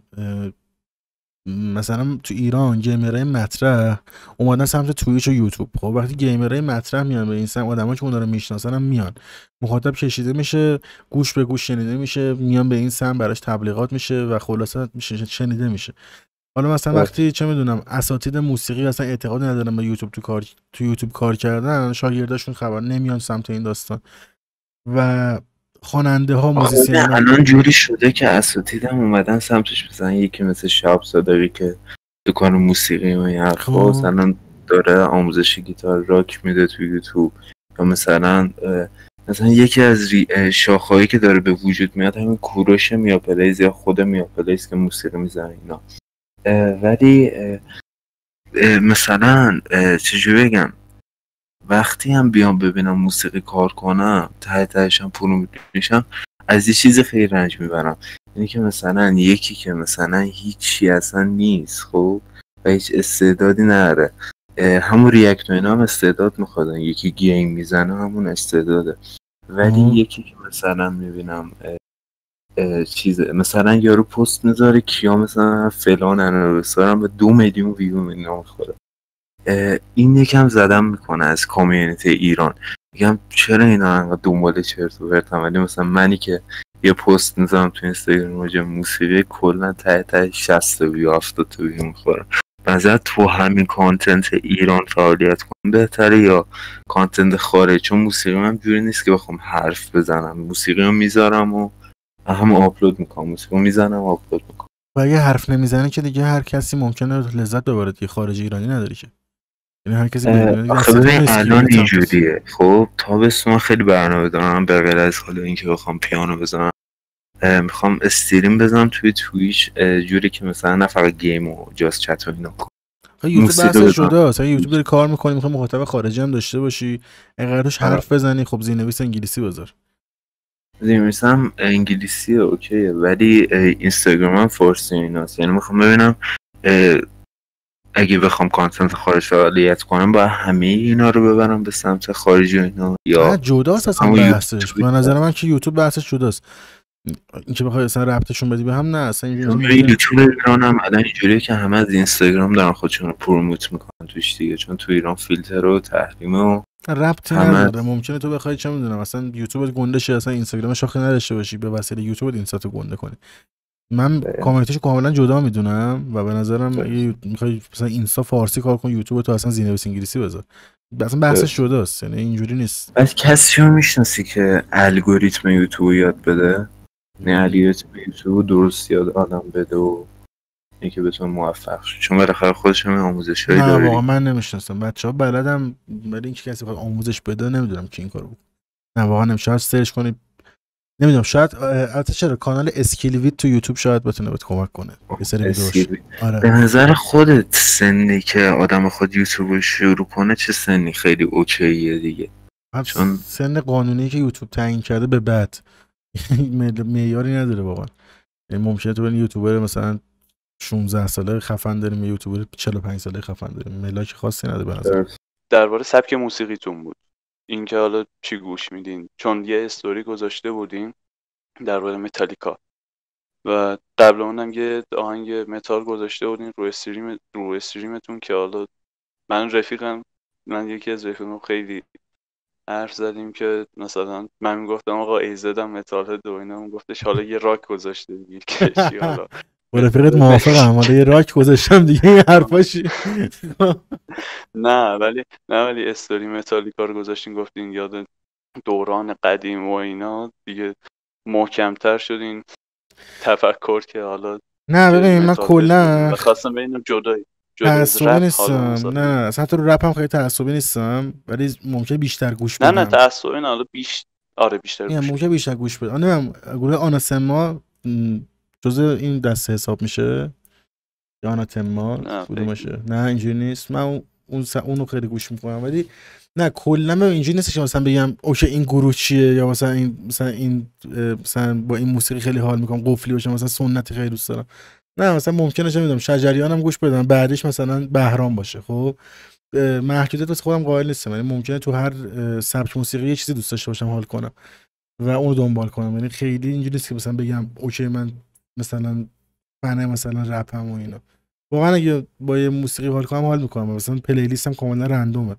مثلا تو ایران گیمرای مطرح اومدن سمت تویچ و یوتیوب خب وقتی گیمرای مطرح میان به این سمت آدمای که اونها رو میشناسن هم میان مخاطب کشیده میشه گوش به گوش شنیده میشه میان به این سمت براش تبلیغات میشه و خلاصه میشه شنیده میشه حالا مثلا خب. وقتی چه میدونم اساتید موسیقی اصلا اعتقاد ندارن به یوتیوب تو کار تو یوتیوب کار کردن شاگرداشون خبر نمیان سمت این داستان و خواننده ها موسیقی الان جوری شده که هم اومدن سمتش بزنن یکی مثل شاب که دکان موسیقی و این حرفا خب. داره آموزش گیتار راک میده تو یوتیوب یا مثلا مثلا یکی از شاخهایی که داره به وجود میاد همین کوروش میاپلیز یا خود میاپلیز که موسیقی میزنه اینا ولی مثلا چجوری بگم وقتی هم بیام ببینم موسیقی کار کنم ته تهشم پول میشم از یه چیز خیلی رنج میبرم یعنی که مثلا یکی که مثلا هیچی اصلا نیست خب و هیچ استعدادی نره همون ریاکت اینا هم استعداد میخوادن یکی گیم میزنه همون استعداده ولی یکی که مثلا میبینم چیز مثلا یارو پست میذاره کیا مثلا فلان انرسارم به دو میلیون ویو نام خدا این یکم زدم میکنه از کامیونیتی ایران میگم چرا اینا انقدر دنبال چرت و پرتن ولی مثلا منی که یه پست میذارم تو اینستاگرام راجع موسیقی کلا ته ته 60 تا ویو 70 تا ویو میخوره نظر تو همین کانتنت ایران فعالیت کنم بهتره یا کانتنت خارج چون موسیقی من جوری نیست که بخوام حرف بزنم موسیقی رو میذارم و همه آپلود میکنم موسیقی میزنم آپلود میکنم و اگه حرف نمیزنه که دیگه هر کسی ممکنه لذت ببره دیگه خارج ایرانی نداری که یعنی هر کسی ببین الان اینجوریه خب تابستون خیلی برنامه دارم به غیر از حالا اینکه بخوام پیانو بزنم میخوام استریم بزنم توی تویچ جوری که مثلا نه فقط گیم و جاست چت و اینا یوتیوب بحث جداست یوتیوب کار میکنی میخوای مخاطب خارجی هم داشته باشی اگر قرارش آره. حرف بزنی خب زیرنویس انگلیسی بذار زیمیسم انگلیسی اوکیه ولی اینستاگرام هم فارسی ایناست یعنی میخوام ببینم اگه بخوام کانتنت خارج فعالیت کنم با همه اینا رو ببرم به سمت خارجی و اینا یا جداست اصلا بحثش به نظر من که یوتیوب بحثش جداست اینکه بخوای اصلا ربطشون بدی به هم نه اصلا اینجوری یوتیوب ایران هم الان اینجوریه که همه از اینستاگرام دارن خودشون رو پروموت میکنن توش دیگه چون تو ایران فیلتر و تحریم و ربط نداره ممکنه تو بخوای چه میدونم اصلا یوتیوب گنده شه اصلا اینستاگرام شاخه نداشته باشی به وسیله یوتیوب اینستاتو گنده کنی من کامنتش کاملا جدا میدونم و به نظرم اگه میخوای مثلا اینستا فارسی کار کن یوتیوب تو اصلا بس انگلیسی بذار اصلا بحثش جداست یعنی اینجوری نیست بس کسی رو میشناسی که الگوریتم یوتیوب یاد بده نه یعنی علی تو درست یاد آدم بده و اینکه بتون موفق شد چون بالاخره خودش هم آموزش هایی داره واقعا من نمیشناسم بچه بلدم ولی اینکه کسی بخواد آموزش بده نمیدونم که این کارو بود نه واقعا نمیشه سرچ کنی. نمیدونم شاید البته چرا کانال اسکیلویت تو یوتیوب شاید بتونه بهت کمک کنه یه سری آره. به نظر خودت سنی که آدم خود یوتیوب رو شروع کنه چه سنی خیلی اوکیه دیگه چون سن قانونی که یوتیوب تعیین کرده به بعد میاری نداره واقعا یعنی ممکنه تو بین یوتیوبر مثلا 16 ساله خفن داریم یوتیوبر 45 ساله خفن داریم ملاک خاصی نداره به درباره سبک موسیقیتون بود اینکه حالا چی گوش میدین چون یه استوری گذاشته بودیم درباره متالیکا و قبل اونم یه آهنگ متال گذاشته بودین رو استریم رو استریمتون که حالا من رفیقم من یکی از رفیقم خیلی حرف زدیم که مثلا من میگفتم آقا ایزدم متال دو اینا گفتش حالا یه راک گذاشته دیگه چی حالا با موافق حالا یه راک گذاشتم دیگه این حرفاشی نه ولی نه ولی استوری متالیکا رو گذاشتین گفتین یاد دوران قدیم و اینا دیگه محکمتر شدین تفکر که حالا نه ببین من کلا خواستم ببینم جدایی تعصبی نیستم نه نه اصلا رو رپ هم خیلی تعصبی نیستم ولی ممکنه بیشتر گوش بدم نه نه تعصبی نه بیش آره بیشتر گوش ممکنه بیشتر گوش بدم نمیدونم گروه آناسما جزء این دسته حساب میشه یا آناتما باشه نه اینجوری نیست من اون س... اونو خیلی گوش میکنم ولی نه کلا من اینجوری نیست که مثلا بگم اوکی این گروه چیه یا مثلا این مثلا این مثلا با این موسیقی خیلی حال میکنم قفلی باشم مثلا سنتی خیلی دوست دارم نه مثلا ممکنه چه میدونم شجریانم گوش بدم بعدش مثلا بهرام باشه خب محدودیت واسه خودم قائل نیستم یعنی ممکنه تو هر سبک موسیقی یه چیزی دوست داشته باشم حال کنم و اون رو دنبال کنم یعنی خیلی اینجوری نیست که مثلا بگم اوکی من مثلا فن مثلا رپم و اینا واقعا اگه با یه موسیقی حال کنم حال میکنم مثلا پلی لیستم کاملا رندومه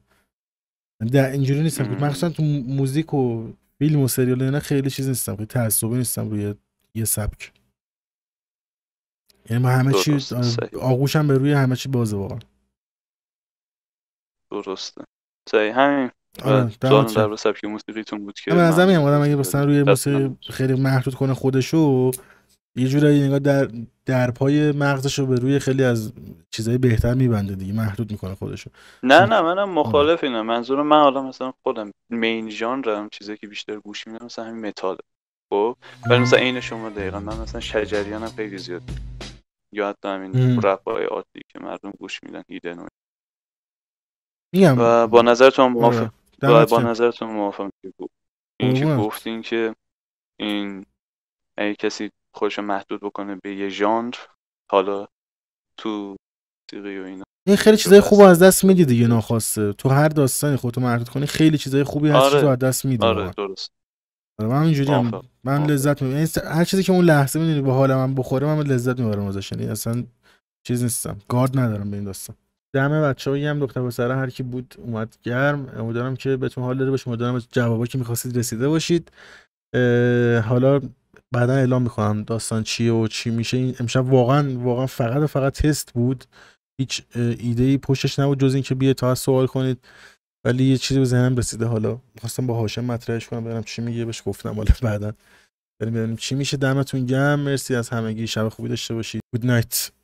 یعنی در اینجوری نیستم که مخصوصا تو موزیک و فیلم و سریال خیلی چیز نیستم که تعصبی نیستم روی یه سبک یعنی ما همه چیز آغوشم به روی همه چی بازه واقعا درسته صحیح همین آره، سوال در سبک موسیقیتون بود که من از همین آدم اگه روی موسیقی خیلی محدود کنه خودشو یه جورایی نگاه در در پای مغزشو به روی خیلی از چیزای بهتر میبنده دیگه محدود میکنه خودشو نه نه منم آره. مخالف اینم منظور من حالا مثلا خودم مین ژانرم چیزی که بیشتر گوش میدم مثلا همین متال خب ولی مثلا عین شما دقیقا من مثلا شجریانم خیلی زیاد یا حتی همین رپای عادی که مردم گوش میدن هیده میگم و با نظرتون آره. موافق و با نظرتون موافق این که گفتین که این اگه کسی خودش محدود بکنه به یه ژانر حالا تو موسیقی و اینا این خیلی چیزای خوب از دست میدی دیگه ناخواسته تو هر داستانی خودتو محدود کنی خیلی چیزای خوبی هست تو آره. از دست میدی آره درست آره، من اینجوری هم. من لذت میبرم یعنی هر چیزی که اون لحظه میدونی با حال من بخوره من لذت میبرم ازش یعنی اصلا چیز نیستم گارد ندارم به این داستان دم بچه هایی هم دکتر بسره هر کی بود اومد گرم امیدوارم که بهتون حال داده باشه امیدوارم جوابا که میخواستید رسیده باشید حالا بعدا اعلام میکنم داستان چیه و چی میشه این امشب واقعا واقعا فقط و فقط تست بود هیچ ایده ای پشتش نبود جز اینکه بیه تا سوال کنید ولی یه چیزی به ذهنم رسیده حالا خواستم با هاشم مطرحش کنم ببینم چی میگه بهش گفتم حالا بعدا بریم ببینیم چی میشه دمتون گرم مرسی از همگی شب خوبی داشته باشید گود نایت